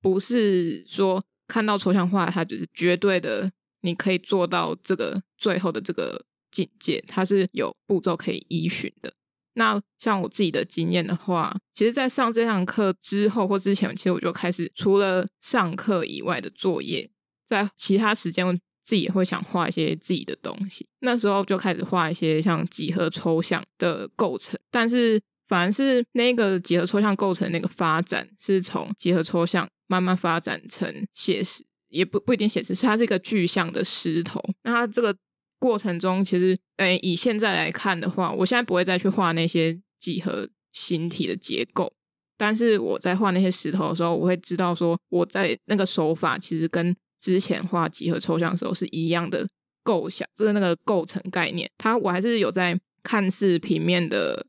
不是说看到抽象画，它就是绝对的，你可以做到这个最后的这个境界，它是有步骤可以依循的。那像我自己的经验的话，其实在上这堂课之后或之前，其实我就开始除了上课以外的作业，在其他时间。自己也会想画一些自己的东西，那时候就开始画一些像几何抽象的构成。但是反而是那个几何抽象构成那个发展是从几何抽象慢慢发展成写实，也不不一定写实，是它是一个具象的石头。那它这个过程中，其实呃以现在来看的话，我现在不会再去画那些几何形体的结构。但是我在画那些石头的时候，我会知道说我在那个手法其实跟。之前画几何抽象的时候是一样的构想，就是那个构成概念。它我还是有在看似平面的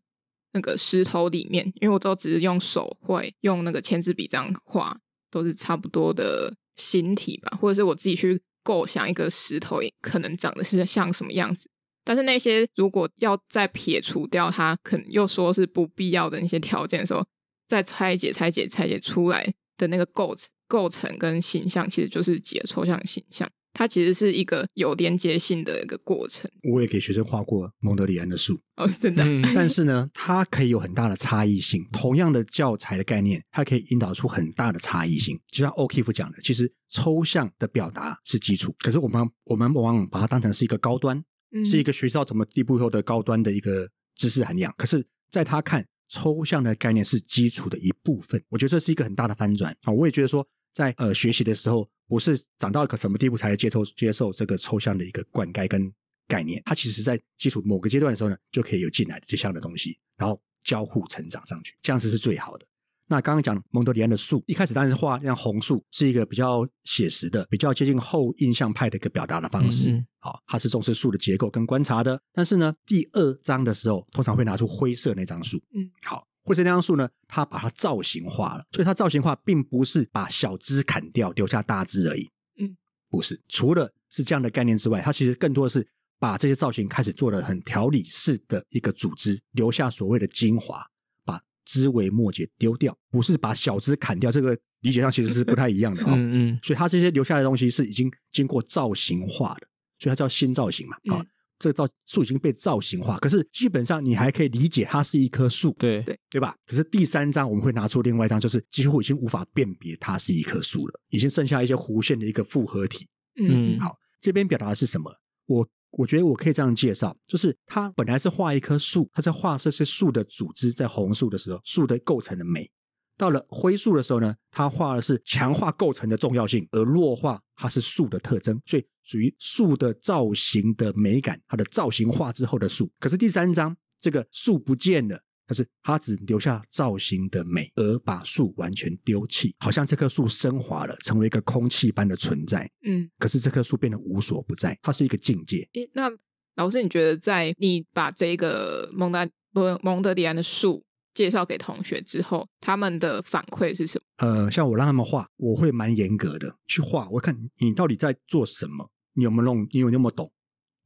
那个石头里面，因为我都只是用手绘，用那个签字笔这样画，都是差不多的形体吧。或者是我自己去构想一个石头可能长得是像什么样子。但是那些如果要再撇除掉它，可能又说是不必要的那些条件的时候，再拆解、拆解、拆解出来。的那个构成、构成跟形象，其实就是几个抽象形象。它其实是一个有连接性的一个过程。我也给学生画过蒙德里安的树 哦，是的。但是呢，它可以有很大的差异性。同样的教材的概念，它可以引导出很大的差异性。就像 Oki e 讲的，其实抽象的表达是基础，可是我们我们往往把它当成是一个高端，是一个学到什么地步后的高端的一个知识涵养。可是在他看。抽象的概念是基础的一部分，我觉得这是一个很大的翻转啊！我也觉得说，在呃学习的时候，不是长到一个什么地步才接受接受这个抽象的一个灌溉跟概念，它其实在基础某个阶段的时候呢，就可以有进来的这项的东西，然后交互成长上去，这样子是最好的。那刚刚讲蒙德里安的树，一开始当然是画像红树，是一个比较写实的、比较接近后印象派的一个表达的方式。好，他是重视树的结构跟观察的。但是呢，第二章的时候，通常会拿出灰色那张树。嗯，好，灰色那张树呢，他把它造型化了。所以它造型化并不是把小枝砍掉，留下大枝而已。嗯，不是。除了是这样的概念之外，它其实更多的是把这些造型开始做了很条理式的一个组织，留下所谓的精华。枝微末节丢掉，不是把小枝砍掉，这个理解上其实是不太一样的啊。嗯嗯，所以它这些留下来的东西是已经经过造型化的，所以它叫新造型嘛。啊，这造树已经被造型化，可是基本上你还可以理解它是一棵树。对对对吧？可是第三张我们会拿出另外一张，就是几乎已经无法辨别它是一棵树了，已经剩下一些弧线的一个复合体。嗯，好，这边表达的是什么？我。我觉得我可以这样介绍，就是他本来是画一棵树，他在画这些树的组织，在红树的时候，树的构成的美；到了灰树的时候呢，他画的是强化构成的重要性，而弱化它是树的特征，所以属于树的造型的美感，它的造型化之后的树。可是第三章这个树不见了。可是它只留下造型的美，而把树完全丢弃，好像这棵树升华了，成为一个空气般的存在。嗯，可是这棵树变得无所不在，它是一个境界。诶，那老师，你觉得在你把这个蒙达不蒙德里安的树介绍给同学之后，他们的反馈是什么？呃，像我让他们画，我会蛮严格的去画，我看你到底在做什么，你有没有弄，你有那么懂。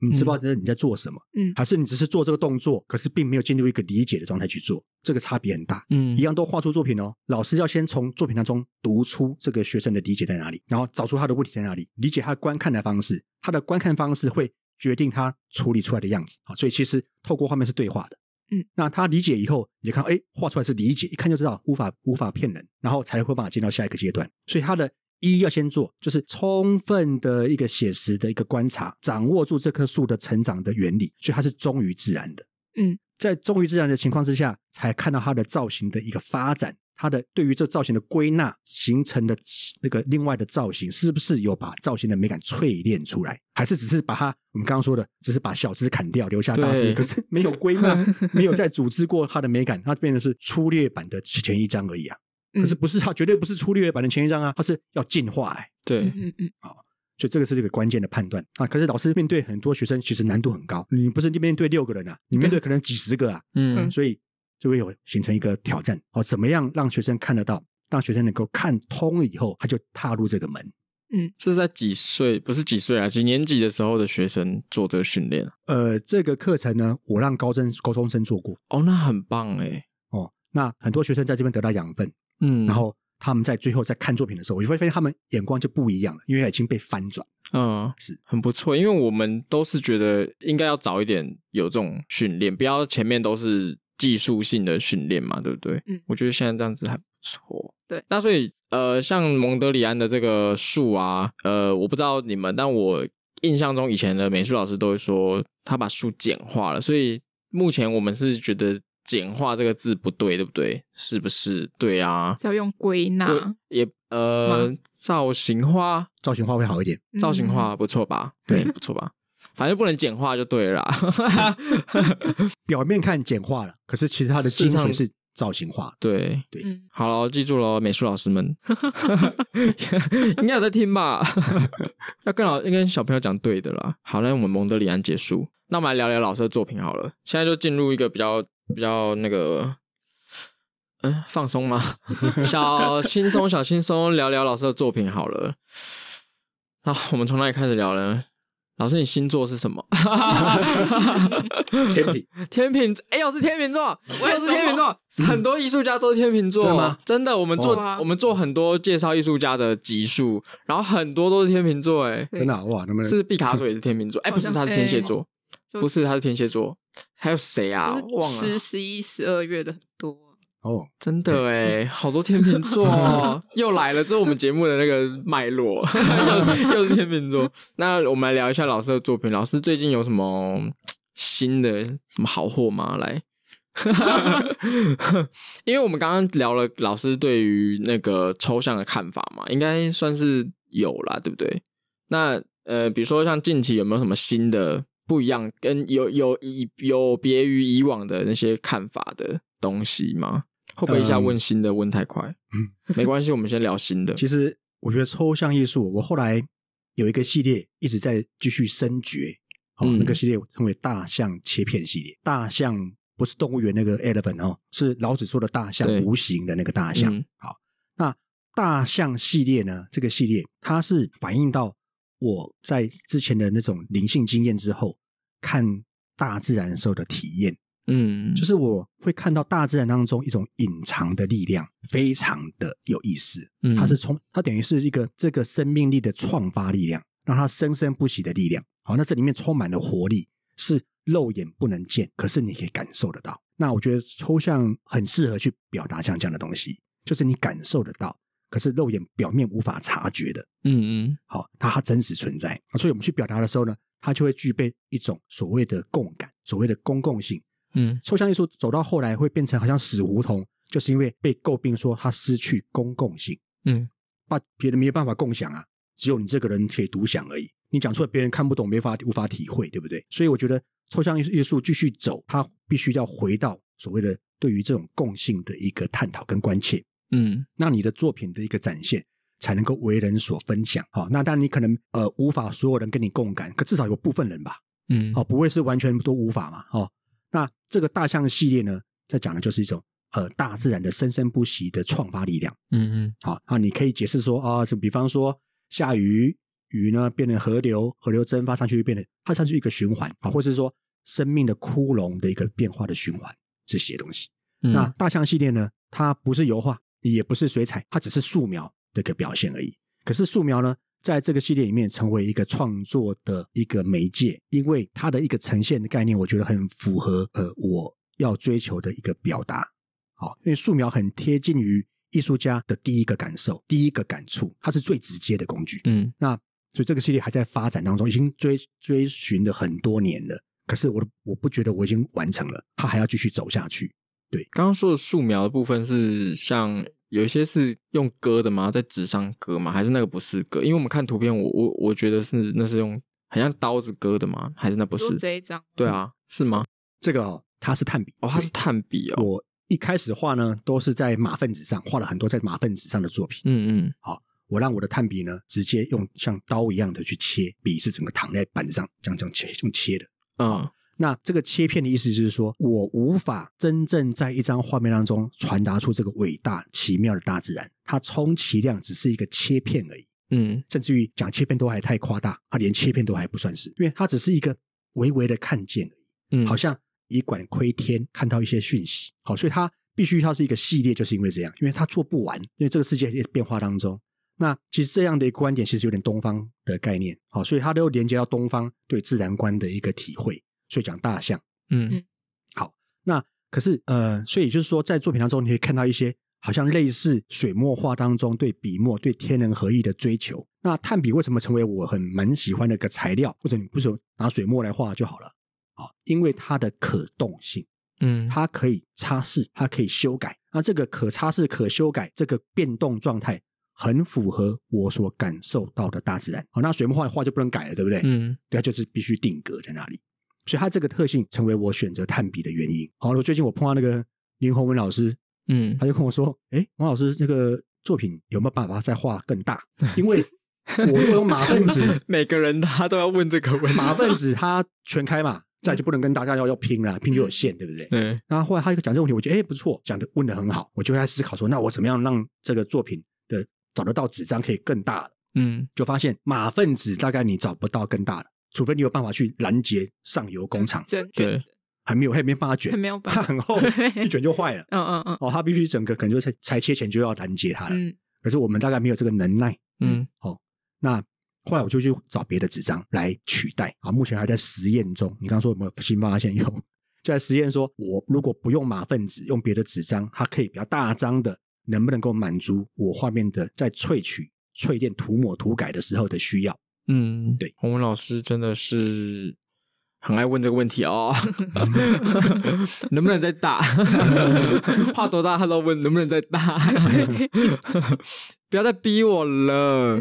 你知不知道你在做什么？嗯，还是你只是做这个动作，可是并没有进入一个理解的状态去做，这个差别很大。嗯，一样都画出作品哦。老师要先从作品当中读出这个学生的理解在哪里，然后找出他的问题在哪里，理解他观看的方式，他的观看方式会决定他处理出来的样子。好，所以其实透过画面是对话的。嗯，那他理解以后，你看，哎，画出来是理解，一看就知道无法无法骗人，然后才会办法进到下一个阶段。所以他的。一要先做，就是充分的一个写实的一个观察，掌握住这棵树的成长的原理，所以它是忠于自然的。嗯，在忠于自然的情况之下，才看到它的造型的一个发展，它的对于这造型的归纳形成的那个另外的造型，是不是有把造型的美感淬炼出来，还是只是把它我们刚刚说的，只是把小枝砍掉，留下大枝，可是没有归纳，没有再组织过它的美感，它变成是粗略版的前一章而已啊。可是不是它绝对不是出初略版的前一张啊，他是要进化哎。对，嗯嗯好，所以这个是这个关键的判断啊。可是老师面对很多学生，其实难度很高。你不是面对六个人啊，你面对可能几十个啊，嗯，所以就会有形成一个挑战。哦，怎么样让学生看得到，让学生能够看通以后，他就踏入这个门。嗯，这是在几岁？不是几岁啊？几年级的时候的学生做这个训练啊？呃，这个课程呢，我让高中高中生做过。哦，那很棒哎。哦，那很多学生在这边得到养分。嗯，然后他们在最后在看作品的时候，我会发现他们眼光就不一样了，因为已经被翻转。嗯，是很不错，因为我们都是觉得应该要早一点有这种训练，不要前面都是技术性的训练嘛，对不对？嗯，我觉得现在这样子还不错。对，那所以呃，像蒙德里安的这个树啊，呃，我不知道你们，但我印象中以前的美术老师都会说，他把树简化了。所以目前我们是觉得。简化这个字不对，对不对？是不是？对啊，要用归纳也呃，造型化，造型化会好一点，造型化不错吧？对，不错吧？反正不能简化就对了。表面看简化了，可是其实它的精髓是。造型画，对对，好了，记住了，美术老师们 应该在听吧，要跟老、跟小朋友讲对的啦。好了，我们蒙德里安结束，那我们来聊聊老师的作品好了。现在就进入一个比较、比较那个，嗯，放松吗？小轻松、小轻松，聊聊老师的作品好了。那我们从哪里开始聊呢？老师，你星座是什么？天平，天平。哎呦，是天平座，我也是天平座。很多艺术家都是天平座吗？真的，我们做我们做很多介绍艺术家的集数，然后很多都是天平座。哎，真的哇，能不能？是毕卡索也是天平座，哎，不是他是天蝎座，不是他是天蝎座。还有谁啊？忘了。十、十一、十二月的很多。哦，真的哎，好多天秤座 又来了，这是我们节目的那个脉络，又又是天秤座。那我们来聊一下老师的作品，老师最近有什么新的什么好货吗？来，因为我们刚刚聊了老师对于那个抽象的看法嘛，应该算是有啦，对不对？那呃，比如说像近期有没有什么新的不一样，跟有有以有别于以往的那些看法的东西吗？会不会一下问新的？问太快，没关系，我们先聊新的。其实我觉得抽象艺术，我后来有一个系列一直在继续深掘。好，那个系列称为“大象切片”系列。大象不是动物园那个 elephant 哦，是老子说的大象，无形的那个大象。好，那大象系列呢？这个系列它是反映到我在之前的那种灵性经验之后，看大自然时候的体验。嗯，就是我会看到大自然当中一种隐藏的力量，非常的有意思。它是从它等于是一个这个生命力的创发力量，让它生生不息的力量。好，那这里面充满了活力，是肉眼不能见，可是你可以感受得到。那我觉得抽象很适合去表达像这样的东西，就是你感受得到，可是肉眼表面无法察觉的。嗯嗯，好，它真实存在。所以我们去表达的时候呢，它就会具备一种所谓的共感，所谓的公共性。嗯，抽象艺术走到后来会变成好像死胡同，就是因为被诟病说它失去公共性。嗯，把别人没有办法共享啊，只有你这个人可以独享而已。你讲出来别人看不懂，没法无法体会，对不对？所以我觉得抽象艺艺术继续走，它必须要回到所谓的对于这种共性的一个探讨跟关切。嗯，那你的作品的一个展现才能够为人所分享。好，那当然你可能呃无法所有人跟你共感，可至少有部分人吧。嗯，哦，不会是完全都无法嘛？哦。那这个大象系列呢，在讲的就是一种呃大自然的生生不息的创发力量。嗯嗯，好啊，你可以解释说啊，就比方说下雨，雨呢变成河流，河流蒸发上去又变成它上去一个循环啊，或者是说生命的窟窿的一个变化的循环这些东西。那大象系列呢，它不是油画，也不是水彩，它只是素描的一个表现而已。可是素描呢？在这个系列里面，成为一个创作的一个媒介，因为它的一个呈现的概念，我觉得很符合呃，我要追求的一个表达。好，因为素描很贴近于艺术家的第一个感受、第一个感触，它是最直接的工具。嗯，那所以这个系列还在发展当中，已经追追寻了很多年了。可是我我不觉得我已经完成了，它还要继续走下去。对，刚刚说的素描的部分是像有一些是用割的吗？在纸上割吗？还是那个不是割？因为我们看图片，我我我觉得是那是用，好像刀子割的吗？还是那不是？这一张。对啊，是吗？这个它是炭笔哦，它是炭笔啊。我一开始画呢，都是在马粪纸上画了很多在马粪纸上的作品。嗯嗯。好，我让我的炭笔呢，直接用像刀一样的去切，笔是整个躺在板上这样这样用切的啊。那这个切片的意思就是说，我无法真正在一张画面当中传达出这个伟大奇妙的大自然，它充其量只是一个切片而已。嗯，甚至于讲切片都还太夸大，它连切片都还不算是，因为它只是一个微微的看见而已。嗯，好像以管窥天，看到一些讯息。好，所以它必须它是一个系列，就是因为这样，因为它做不完，因为这个世界变化当中。那其实这样的一个观点，其实有点东方的概念。好，所以它都连接到东方对自然观的一个体会。所以讲大象，嗯，好，那可是呃，所以就是说，在作品当中，你可以看到一些好像类似水墨画当中对笔墨、对天人合一的追求。那炭笔为什么成为我很蛮喜欢的一个材料？或者你不是拿水墨来画就好了啊？因为它的可动性，嗯，它可以擦拭，它可以修改。那这个可擦拭、可修改，这个变动状态，很符合我所感受到的大自然。好，那水墨画的画就不能改了，对不对？嗯，对，就是必须定格在那里。所以它这个特性成为我选择炭笔的原因。好，了，最近我碰到那个林宏文老师，嗯，他就跟我说：“哎，王老师，这个作品有没有办法再画更大？因为我用马粪纸，每个人他都要问这个问题。马粪纸它全开嘛，再就不能跟大家要要拼了，拼就有限，对不对？嗯。那后后来他一个讲这个问题，我觉得哎不错，讲的问的很好，我就在思考说，那我怎么样让这个作品的找得到纸张可以更大嗯，就发现马粪纸大概你找不到更大的。”除非你有办法去拦截上游工厂，对，还没有，还没办法卷，没有，它很厚，一卷就坏了。嗯嗯嗯。哦，它必须整个可能才才切前就要拦截它了。嗯。可是我们大概没有这个能耐。嗯。哦，那后来我就去找别的纸张来取代啊。目前还在实验中。你刚刚说有没有新发现？有？就在实验，说我如果不用马粪纸，用别的纸张，它可以比较大张的，能不能够满足我画面的在萃取、萃电、涂抹、涂改的时候的需要？嗯，对，我们老师真的是很爱问这个问题哦。能不能再大？画 多大他都问。能不能再大？不要再逼我了。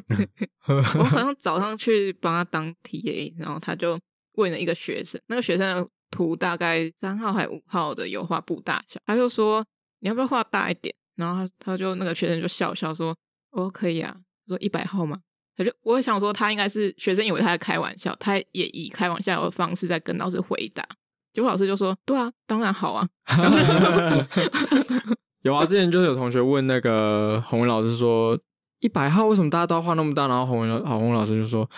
我好像早上去帮他当 T A，然后他就问了一个学生，那个学生涂大概三号还五号的油画布大小，他就说你要不要画大一点？然后他他就那个学生就笑笑说：“哦，可以啊。”说一百号吗？我就我想说，他应该是学生以为他在开玩笑，他也以开玩笑的方式在跟老师回答。结果老师就说：“对啊，当然好啊 有啊。”之前就是有同学问那个洪文老师说：“一百号为什么大家都画那么大？”然后洪文老洪文老师就说：“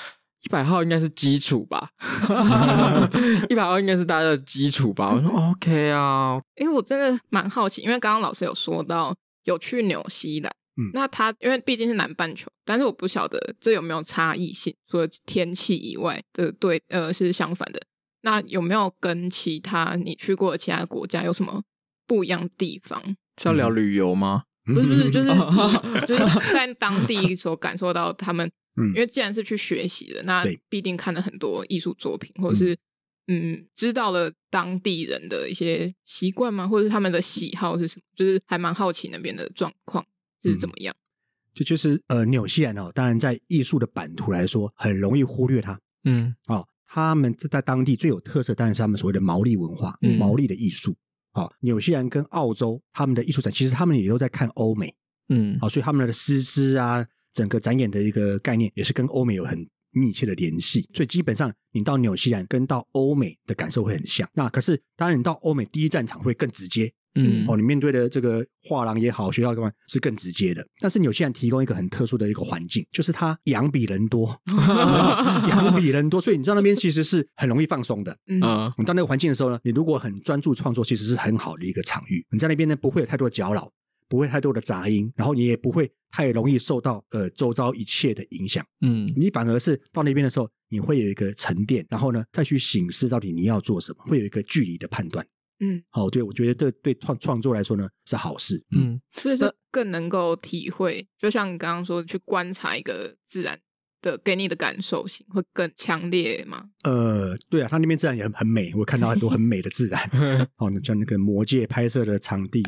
一百号应该是基础吧，一百号应该是大家的基础吧。”我说：“OK 啊，因为我真的蛮好奇，因为刚刚老师有说到有去纽西兰。”那他因为毕竟是南半球，但是我不晓得这有没有差异性，除了天气以外的对呃是相反的。那有没有跟其他你去过其他国家有什么不一样地方？是要聊旅游吗？不是，就是 就是在当地所感受到他们，因为既然是去学习的，那必定看了很多艺术作品，或者是嗯知道了当地人的一些习惯吗？或者是他们的喜好是什么？就是还蛮好奇那边的状况。是怎么样？这就是呃，纽西兰哦，当然在艺术的版图来说，很容易忽略它。嗯，啊，他们在当地最有特色，当然是他们所谓的毛利文化，毛利的艺术。好，纽西兰跟澳洲他们的艺术展，其实他们也都在看欧美。嗯，好，所以他们的师资啊，整个展演的一个概念，也是跟欧美有很密切的联系。所以基本上，你到纽西兰跟到欧美的感受会很像。那可是，当然你到欧美第一战场会更直接。嗯，哦，你面对的这个画廊也好，学校干嘛是更直接的。但是纽西兰提供一个很特殊的一个环境，就是它羊比人多，羊比人多，所以你道那边其实是很容易放松的。嗯，你到那个环境的时候呢，你如果很专注创作，其实是很好的一个场域。你在那边呢，不会有太多的搅扰，不会太多的杂音，然后你也不会太容易受到呃周遭一切的影响。嗯，你反而是到那边的时候，你会有一个沉淀，然后呢再去醒视到底你要做什么，会有一个距离的判断。嗯，好，对，我觉得对对创创作来说呢是好事，嗯，所以说更能够体会，就像你刚刚说，去观察一个自然的，给你的感受性会更强烈吗？呃，对啊，它那边自然也很美，我看到很多很美的自然，哦，像那个魔界拍摄的场地，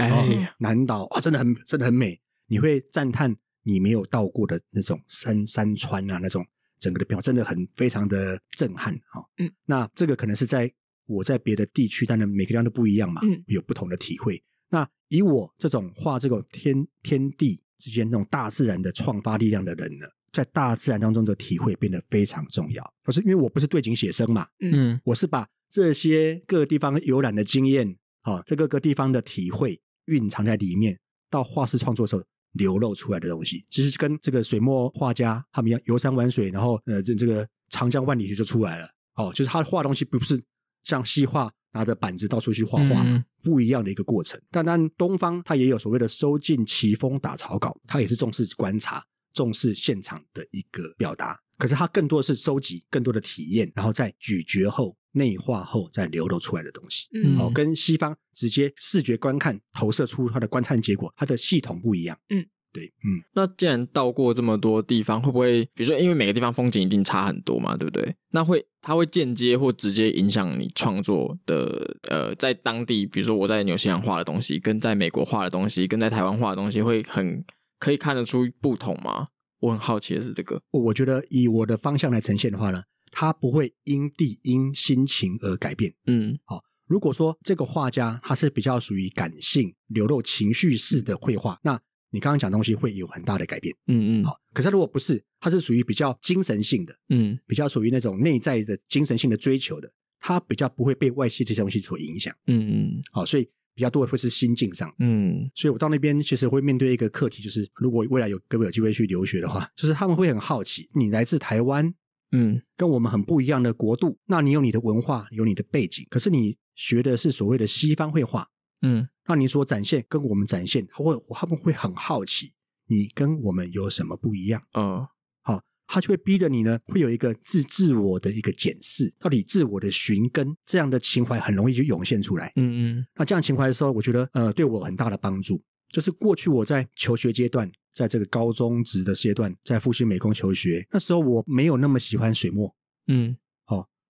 南岛啊，真的很真的很美，你会赞叹你没有到过的那种山山川啊，那种整个的变化，真的很非常的震撼，哦，嗯，那这个可能是在。我在别的地区，当然每个地方都不一样嘛，有不同的体会。那以我这种画这个天天地之间那种大自然的创发力量的人呢，在大自然当中的体会变得非常重要。可是因为我不是对景写生嘛，嗯，我是把这些各个地方游览的经验啊，这各个地方的体会蕴藏在里面，到画室创作时候流露出来的东西，其实跟这个水墨画家他们游山玩水，然后呃，这这个长江万里就出来了。哦，就是他画东西不是。像西画拿着板子到处去画画，不一样的一个过程。但但东方它也有所谓的收尽奇峰打草稿，它也是重视观察，重视现场的一个表达。可是它更多的是收集更多的体验，然后在咀嚼后内化后再流露出来的东西。嗯，哦，跟西方直接视觉观看投射出它的观察结果，它的系统不一样。嗯。对，嗯，那既然到过这么多地方，会不会比如说，因为每个地方风景一定差很多嘛，对不对？那会它会间接或直接影响你创作的，呃，在当地，比如说我在西兰画的东西，跟在美国画的东西，跟在台湾画的东西，会很可以看得出不同吗？我很好奇的是这个。我觉得以我的方向来呈现的话呢，它不会因地因心情而改变。嗯，好，如果说这个画家他是比较属于感性、流露情绪式的绘画，那你刚刚讲东西会有很大的改变，嗯嗯，好。可是如果不是，它是属于比较精神性的，嗯，比较属于那种内在的精神性的追求的，它比较不会被外界这些东西所影响，嗯嗯。好，所以比较多的会是心境上，嗯。所以我到那边其实会面对一个课题，就是如果未来有各位有机会去留学的话，就是他们会很好奇，你来自台湾，嗯，跟我们很不一样的国度，那你有你的文化，有你的背景，可是你学的是所谓的西方绘画，嗯。让你所展现跟我们展现，他会他们会很好奇你跟我们有什么不一样啊？好，他就会逼着你呢，会有一个自自我的一个检视，到底自我的寻根这样的情怀很容易就涌现出来。嗯嗯，那这样情怀的时候，我觉得呃对我很大的帮助，就是过去我在求学阶段，在这个高中职的阶段，在复兴美工求学那时候，我没有那么喜欢水墨。嗯。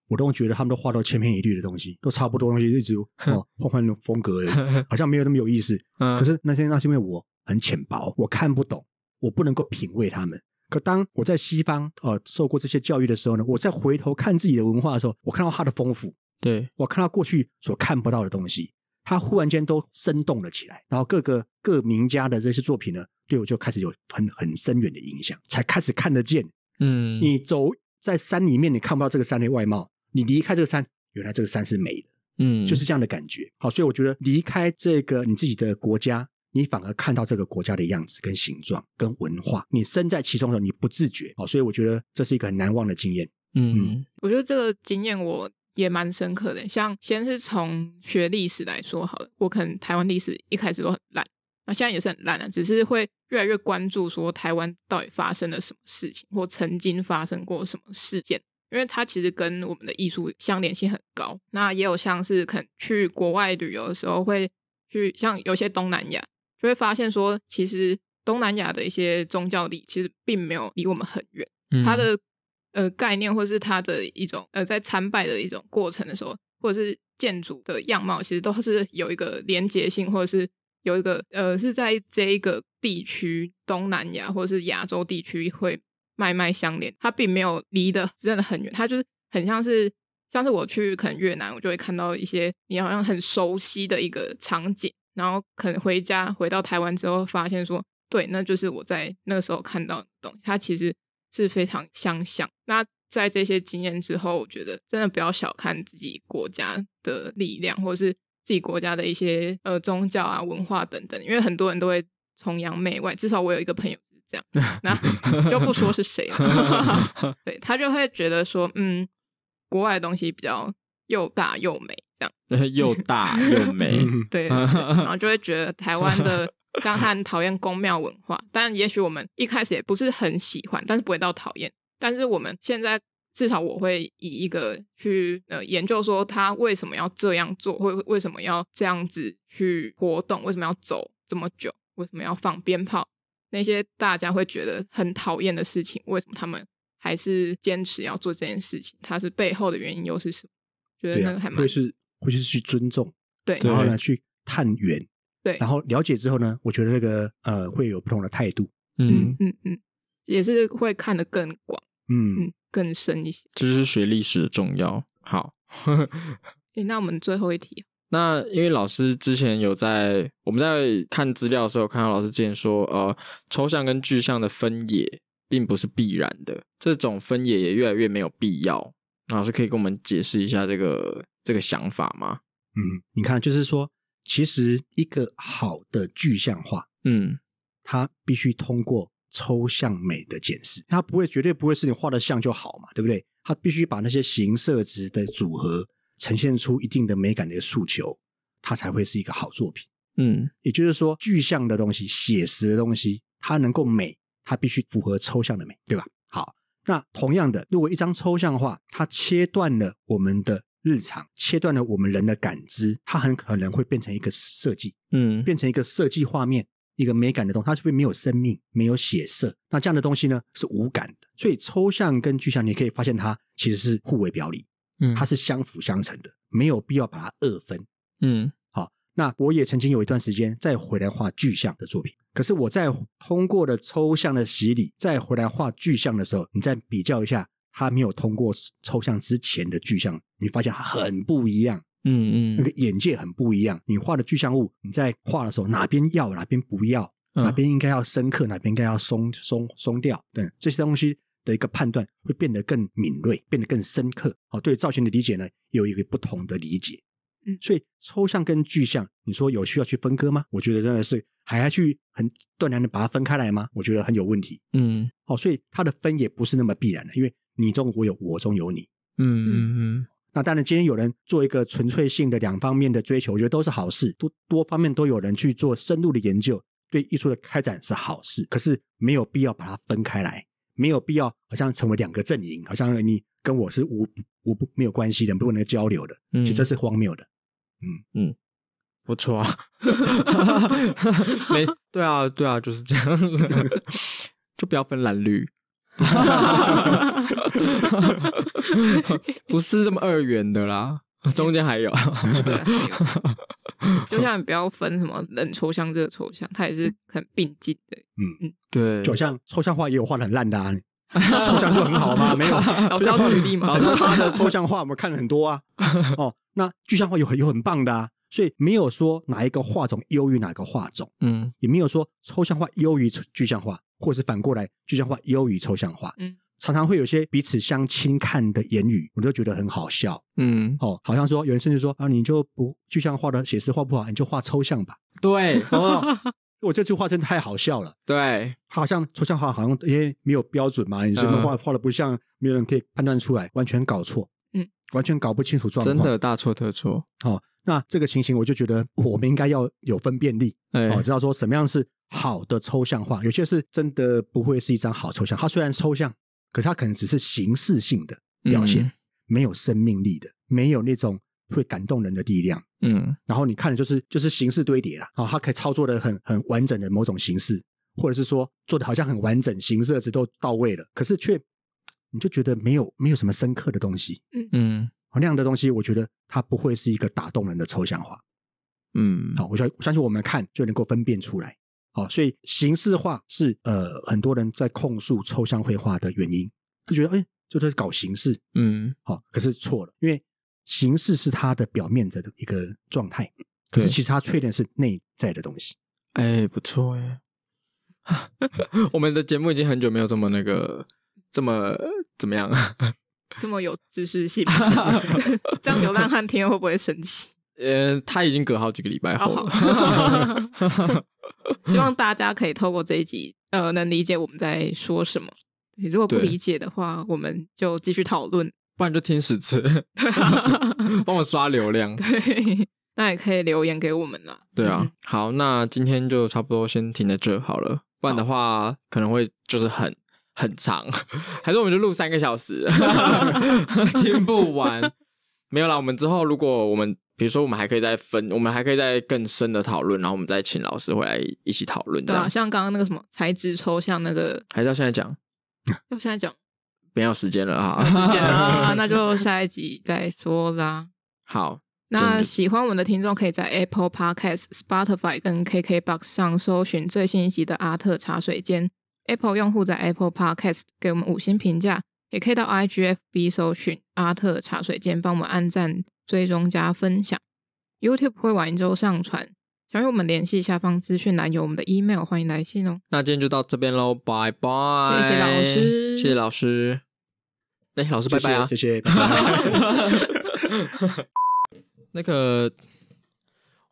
我都觉得他们都画到千篇一律的东西，都差不多东西，一直哦换换风格，好像没有那么有意思。可是那些那是因为我很浅薄，我看不懂，我不能够品味他们。可当我在西方呃受过这些教育的时候呢，我再回头看自己的文化的时候，我看到它的丰富，对我看到过去所看不到的东西，它忽然间都生动了起来。然后各个各名家的这些作品呢，对我就开始有很很深远的影响，才开始看得见。嗯，你走在山里面，你看不到这个山的外貌。你离开这个山，原来这个山是美的，嗯，就是这样的感觉。好，所以我觉得离开这个你自己的国家，你反而看到这个国家的样子、跟形状、跟文化。你身在其中的时候，你不自觉。好，所以我觉得这是一个难忘的经验。嗯，我觉得这个经验我也蛮深刻的。像先是从学历史来说，好了，我可能台湾历史一开始都很烂，那现在也是很烂了，只是会越来越关注说台湾到底发生了什么事情，或曾经发生过什么事件。因为它其实跟我们的艺术相连性很高，那也有像是肯去国外旅游的时候，会去像有些东南亚，就会发现说，其实东南亚的一些宗教礼其实并没有离我们很远，它的呃概念或是它的一种呃在参拜的一种过程的时候，或者是建筑的样貌，其实都是有一个连结性，或者是有一个呃是在这一个地区东南亚或者是亚洲地区会。脉脉相连，它并没有离的真的很远，它就是很像是像是我去可能越南，我就会看到一些你好像很熟悉的一个场景，然后可能回家回到台湾之后，发现说对，那就是我在那个时候看到的东西，它其实是非常相像。那在这些经验之后，我觉得真的不要小看自己国家的力量，或者是自己国家的一些呃宗教啊、文化等等，因为很多人都会崇洋媚外，至少我有一个朋友。这样，那 就不说是谁了。对他就会觉得说，嗯，国外的东西比较又大又美，这样 又大又美。对，然后就会觉得台湾的，当很讨厌宫庙文化，但也许我们一开始也不是很喜欢，但是不会到讨厌。但是我们现在至少我会以一个去呃研究说，他为什么要这样做，会为什么要这样子去活动，为什么要走这么久，为什么要放鞭炮。那些大家会觉得很讨厌的事情，为什么他们还是坚持要做这件事情？他是背后的原因又是什么？觉得那个还蛮、会是会是去尊重，对，然后呢去探源，对，然后了解之后呢，我觉得那个呃会有不同的态度，嗯嗯嗯，也是会看得更广，嗯嗯，更深一些，这是学历史的重要。好，哎，那我们最后一题。那因为老师之前有在我们在看资料的时候，看到老师之前说，呃，抽象跟具象的分野并不是必然的，这种分野也越来越没有必要。老师可以跟我们解释一下这个这个想法吗？嗯，你看，就是说，其实一个好的具象化，嗯，它必须通过抽象美的解释，它不会，绝对不会是你画的像就好嘛，对不对？它必须把那些形色值的组合。呈现出一定的美感的诉求，它才会是一个好作品。嗯，也就是说，具象的东西、写实的东西，它能够美，它必须符合抽象的美，对吧？好，那同样的，如果一张抽象画，它切断了我们的日常，切断了我们人的感知，它很可能会变成一个设计，嗯，变成一个设计画面，一个美感的东西，它是不是没有生命，没有血色，那这样的东西呢是无感的。所以，抽象跟具象，你可以发现它其实是互为表里。它是相辅相成的，没有必要把它二分。嗯，好，那我也曾经有一段时间再回来画具象的作品，可是我在通过了抽象的洗礼再回来画具象的时候，你再比较一下，它没有通过抽象之前的具象，你发现很不一样。嗯嗯，那个眼界很不一样。你画的具象物，你在画的时候哪边要，哪边不要，哪边应该要深刻，哪边应该要松松松掉，等这些东西。的一个判断会变得更敏锐，变得更深刻。哦，对造型的理解呢，有一个不同的理解。嗯，所以抽象跟具象，你说有需要去分割吗？我觉得真的是还要去很断然的把它分开来吗？我觉得很有问题。嗯，哦，所以它的分也不是那么必然的，因为你中有我，我中有你。嗯嗯嗯。那当然，今天有人做一个纯粹性的两方面的追求，我觉得都是好事，多多方面都有人去做深入的研究，对艺术的开展是好事。可是没有必要把它分开来。没有必要，好像成为两个阵营，好像你跟我是无无不没有关系的，不能交流的，其实这是荒谬的。嗯嗯，不错啊，没对啊对啊就是这样，就不要分蓝绿，不是这么二元的啦。中间还有，就像不要分什么冷抽象、热抽象，它也是很并进的。嗯嗯，对，就像抽象画也有画的很烂的，啊，抽象就很好吗？没有，老师要一定吗？差的抽象画我们看了很多啊。哦，那具象画有有很棒的，啊，所以没有说哪一个画种优于哪个画种，嗯，也没有说抽象画优于具象画，或是反过来具象画优于抽象画，嗯。常常会有些彼此相轻看的言语，我都觉得很好笑。嗯，哦，好像说有人甚至说啊，你就不就像画的写实画不好，你就画抽象吧。对，我 这句话真的太好笑了。对，好像抽象画好像因为没有标准嘛，你什么画画的不像，没有人可以判断出来，完全搞错。嗯，完全搞不清楚状况，真的大错特错。哦，那这个情形我就觉得我们应该要有分辨力，哦，知道说什么样是好的抽象画，有些是真的不会是一张好抽象，它虽然抽象。可是它可能只是形式性的表现，没有生命力的，没有那种会感动人的力量。嗯，然后你看的就是就是形式堆叠了啊，它可以操作的很很完整的某种形式，或者是说做的好像很完整，形式设置都到位了，可是却你就觉得没有没有什么深刻的东西。嗯嗯，那样的东西，我觉得它不会是一个打动人的抽象化。嗯，好，我相相信我们看就能够分辨出来。好，所以形式化是呃很多人在控诉抽象绘画的原因，就觉得哎，就是搞形式，嗯，好，可是错了，因为形式是它的表面的一个状态，可是其实它确定是内在的东西。哎，不错哎，我们的节目已经很久没有这么那个，这么怎么样，这么有知识性，这样流浪汉听了会不会生气？呃，他已经隔好几个礼拜后，希望大家可以透过这一集，呃，能理解我们在说什么。你如果不理解的话，我们就继续讨论，不然就天使吃，帮我刷流量。对，那也可以留言给我们啊。对啊，好，那今天就差不多先停在这好了，不然的话可能会就是很很长，还是我们就录三个小时，听不完。没有啦，我们之后如果我们。比如说，我们还可以再分，我们还可以再更深的讨论，然后我们再请老师回来一起讨论。对啊，像刚刚那个什么材质抽象那个，还是要现在讲？要现在讲，没有时间了哈，时间了，那就下一集再说啦。好，那喜欢我们的听众可以在 Apple Podcast、Spotify 跟 KKBox 上搜寻最新一集的《阿特茶水间》。Apple 用户在 Apple Podcast 给我们五星评价，也可以到 IGFB 搜寻《阿特茶水间》，帮我们按赞。追踪加分享，YouTube 会晚一周上传。想要我们联系下方资讯栏有我们的 email，欢迎来信哦。那今天就到这边喽，拜拜！谢谢老师，谢谢老师，哎，老师拜拜啊，谢谢。那个，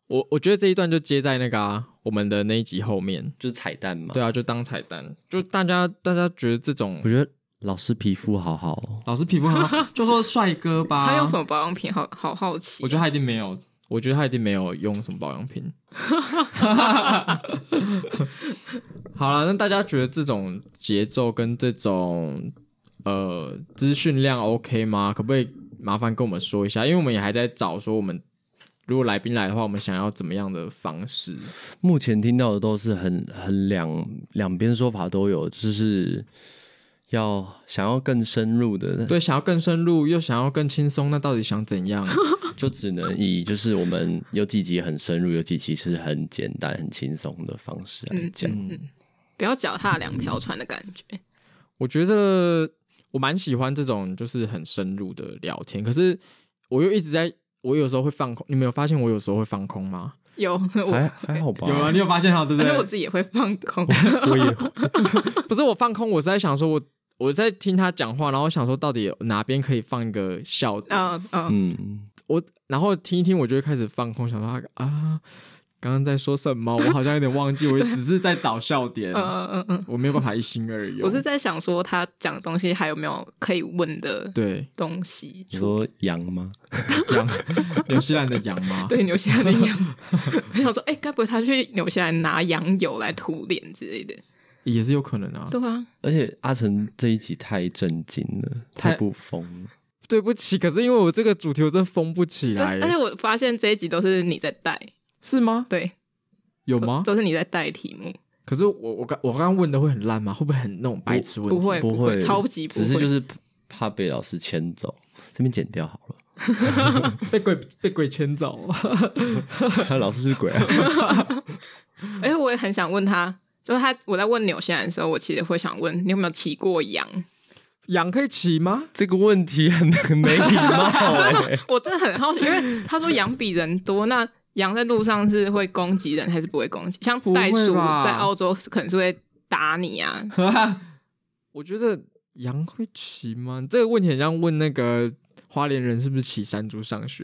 我我觉得这一段就接在那个我们的那一集后面，就是彩蛋嘛。对啊，就当彩蛋，就大家大家觉得这种，我觉得。老师皮肤好好，老师皮肤好，就说帅哥吧。他用什么保养品？好好好奇。我觉得他一定没有，我觉得他一定没有用什么保养品。好了，那大家觉得这种节奏跟这种呃资讯量 OK 吗？可不可以麻烦跟我们说一下？因为我们也还在找，说我们如果来宾来的话，我们想要怎么样的方式？目前听到的都是很很两两边说法都有，就是。要想要更深入的，对，想要更深入，又想要更轻松，那到底想怎样？就只能以就是我们有几集很深入，有几期是很简单、很轻松的方式来讲，不要脚踏两条船的感觉。我觉得我蛮喜欢这种，就是很深入的聊天。可是我又一直在，我有时候会放空。你没有发现我有时候会放空吗？有，还还好吧。有啊，你有发现哈？对不对？我自己也会放空，我也会。不是我放空，我是在想说，我。我在听他讲话，然后想说到底哪边可以放一个笑？嗯嗯嗯，我然后听一听，我就会开始放空，想说啊，刚刚在说什么？我好像有点忘记，我 只是在找笑点。嗯嗯嗯我没有办法一心二用。我是在想说他讲的东西还有没有可以问的？对，东西你说羊吗？羊？纽西兰的羊吗？对，纽西兰的羊。我想说，哎，该不会他去纽西兰拿羊油来涂脸之类的？也是有可能啊，对啊，而且阿成这一集太震惊了，太不疯了。对不起，可是因为我这个主题真疯不起来。而且我发现这一集都是你在带，是吗？对，有吗？都是你在带题目。可是我我刚我刚刚问的会很烂吗？会不会很那种白痴问？不会不会，超级只是就是怕被老师牵走，这边剪掉好了。被鬼被鬼牵走了，老师是鬼啊。而且我也很想问他。就是他，我在问纽西兰的时候，我其实会想问你有没有骑过羊？羊可以骑吗？这个问题很很没礼貌。我真的很好奇，因为他说羊比人多，那羊在路上是会攻击人还是不会攻击？像袋鼠在澳洲是可能是会打你啊。我觉得羊会骑吗？这个问题很像问那个。花莲人是不是骑山猪上学？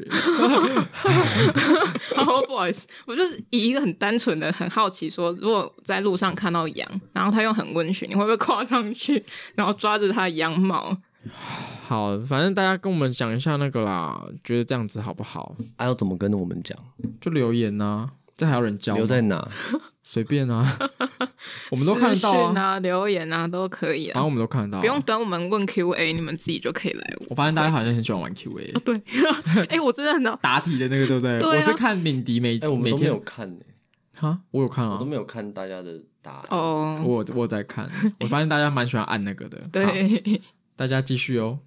哦，不好意思，我就以一个很单纯的、很好奇，说如果在路上看到羊，然后他又很温驯，你会不会跨上去，然后抓着他的羊毛？好，反正大家跟我们讲一下那个啦，觉得这样子好不好？还要怎么跟我们讲？就留言呐。这还要人教？留在哪？随便啊，我们都看得到啊，留言啊都可以。然后我们都看得到，不用等我们问 Q A，你们自己就可以来。我发现大家好像很喜欢玩 Q A，对，哎，我真的很。答题的那个对不对？啊。我是看敏迪每，哎，我每天有看诶。哈，我有看啊，我都没有看大家的答哦。我我在看，我发现大家蛮喜欢按那个的。对，大家继续哦。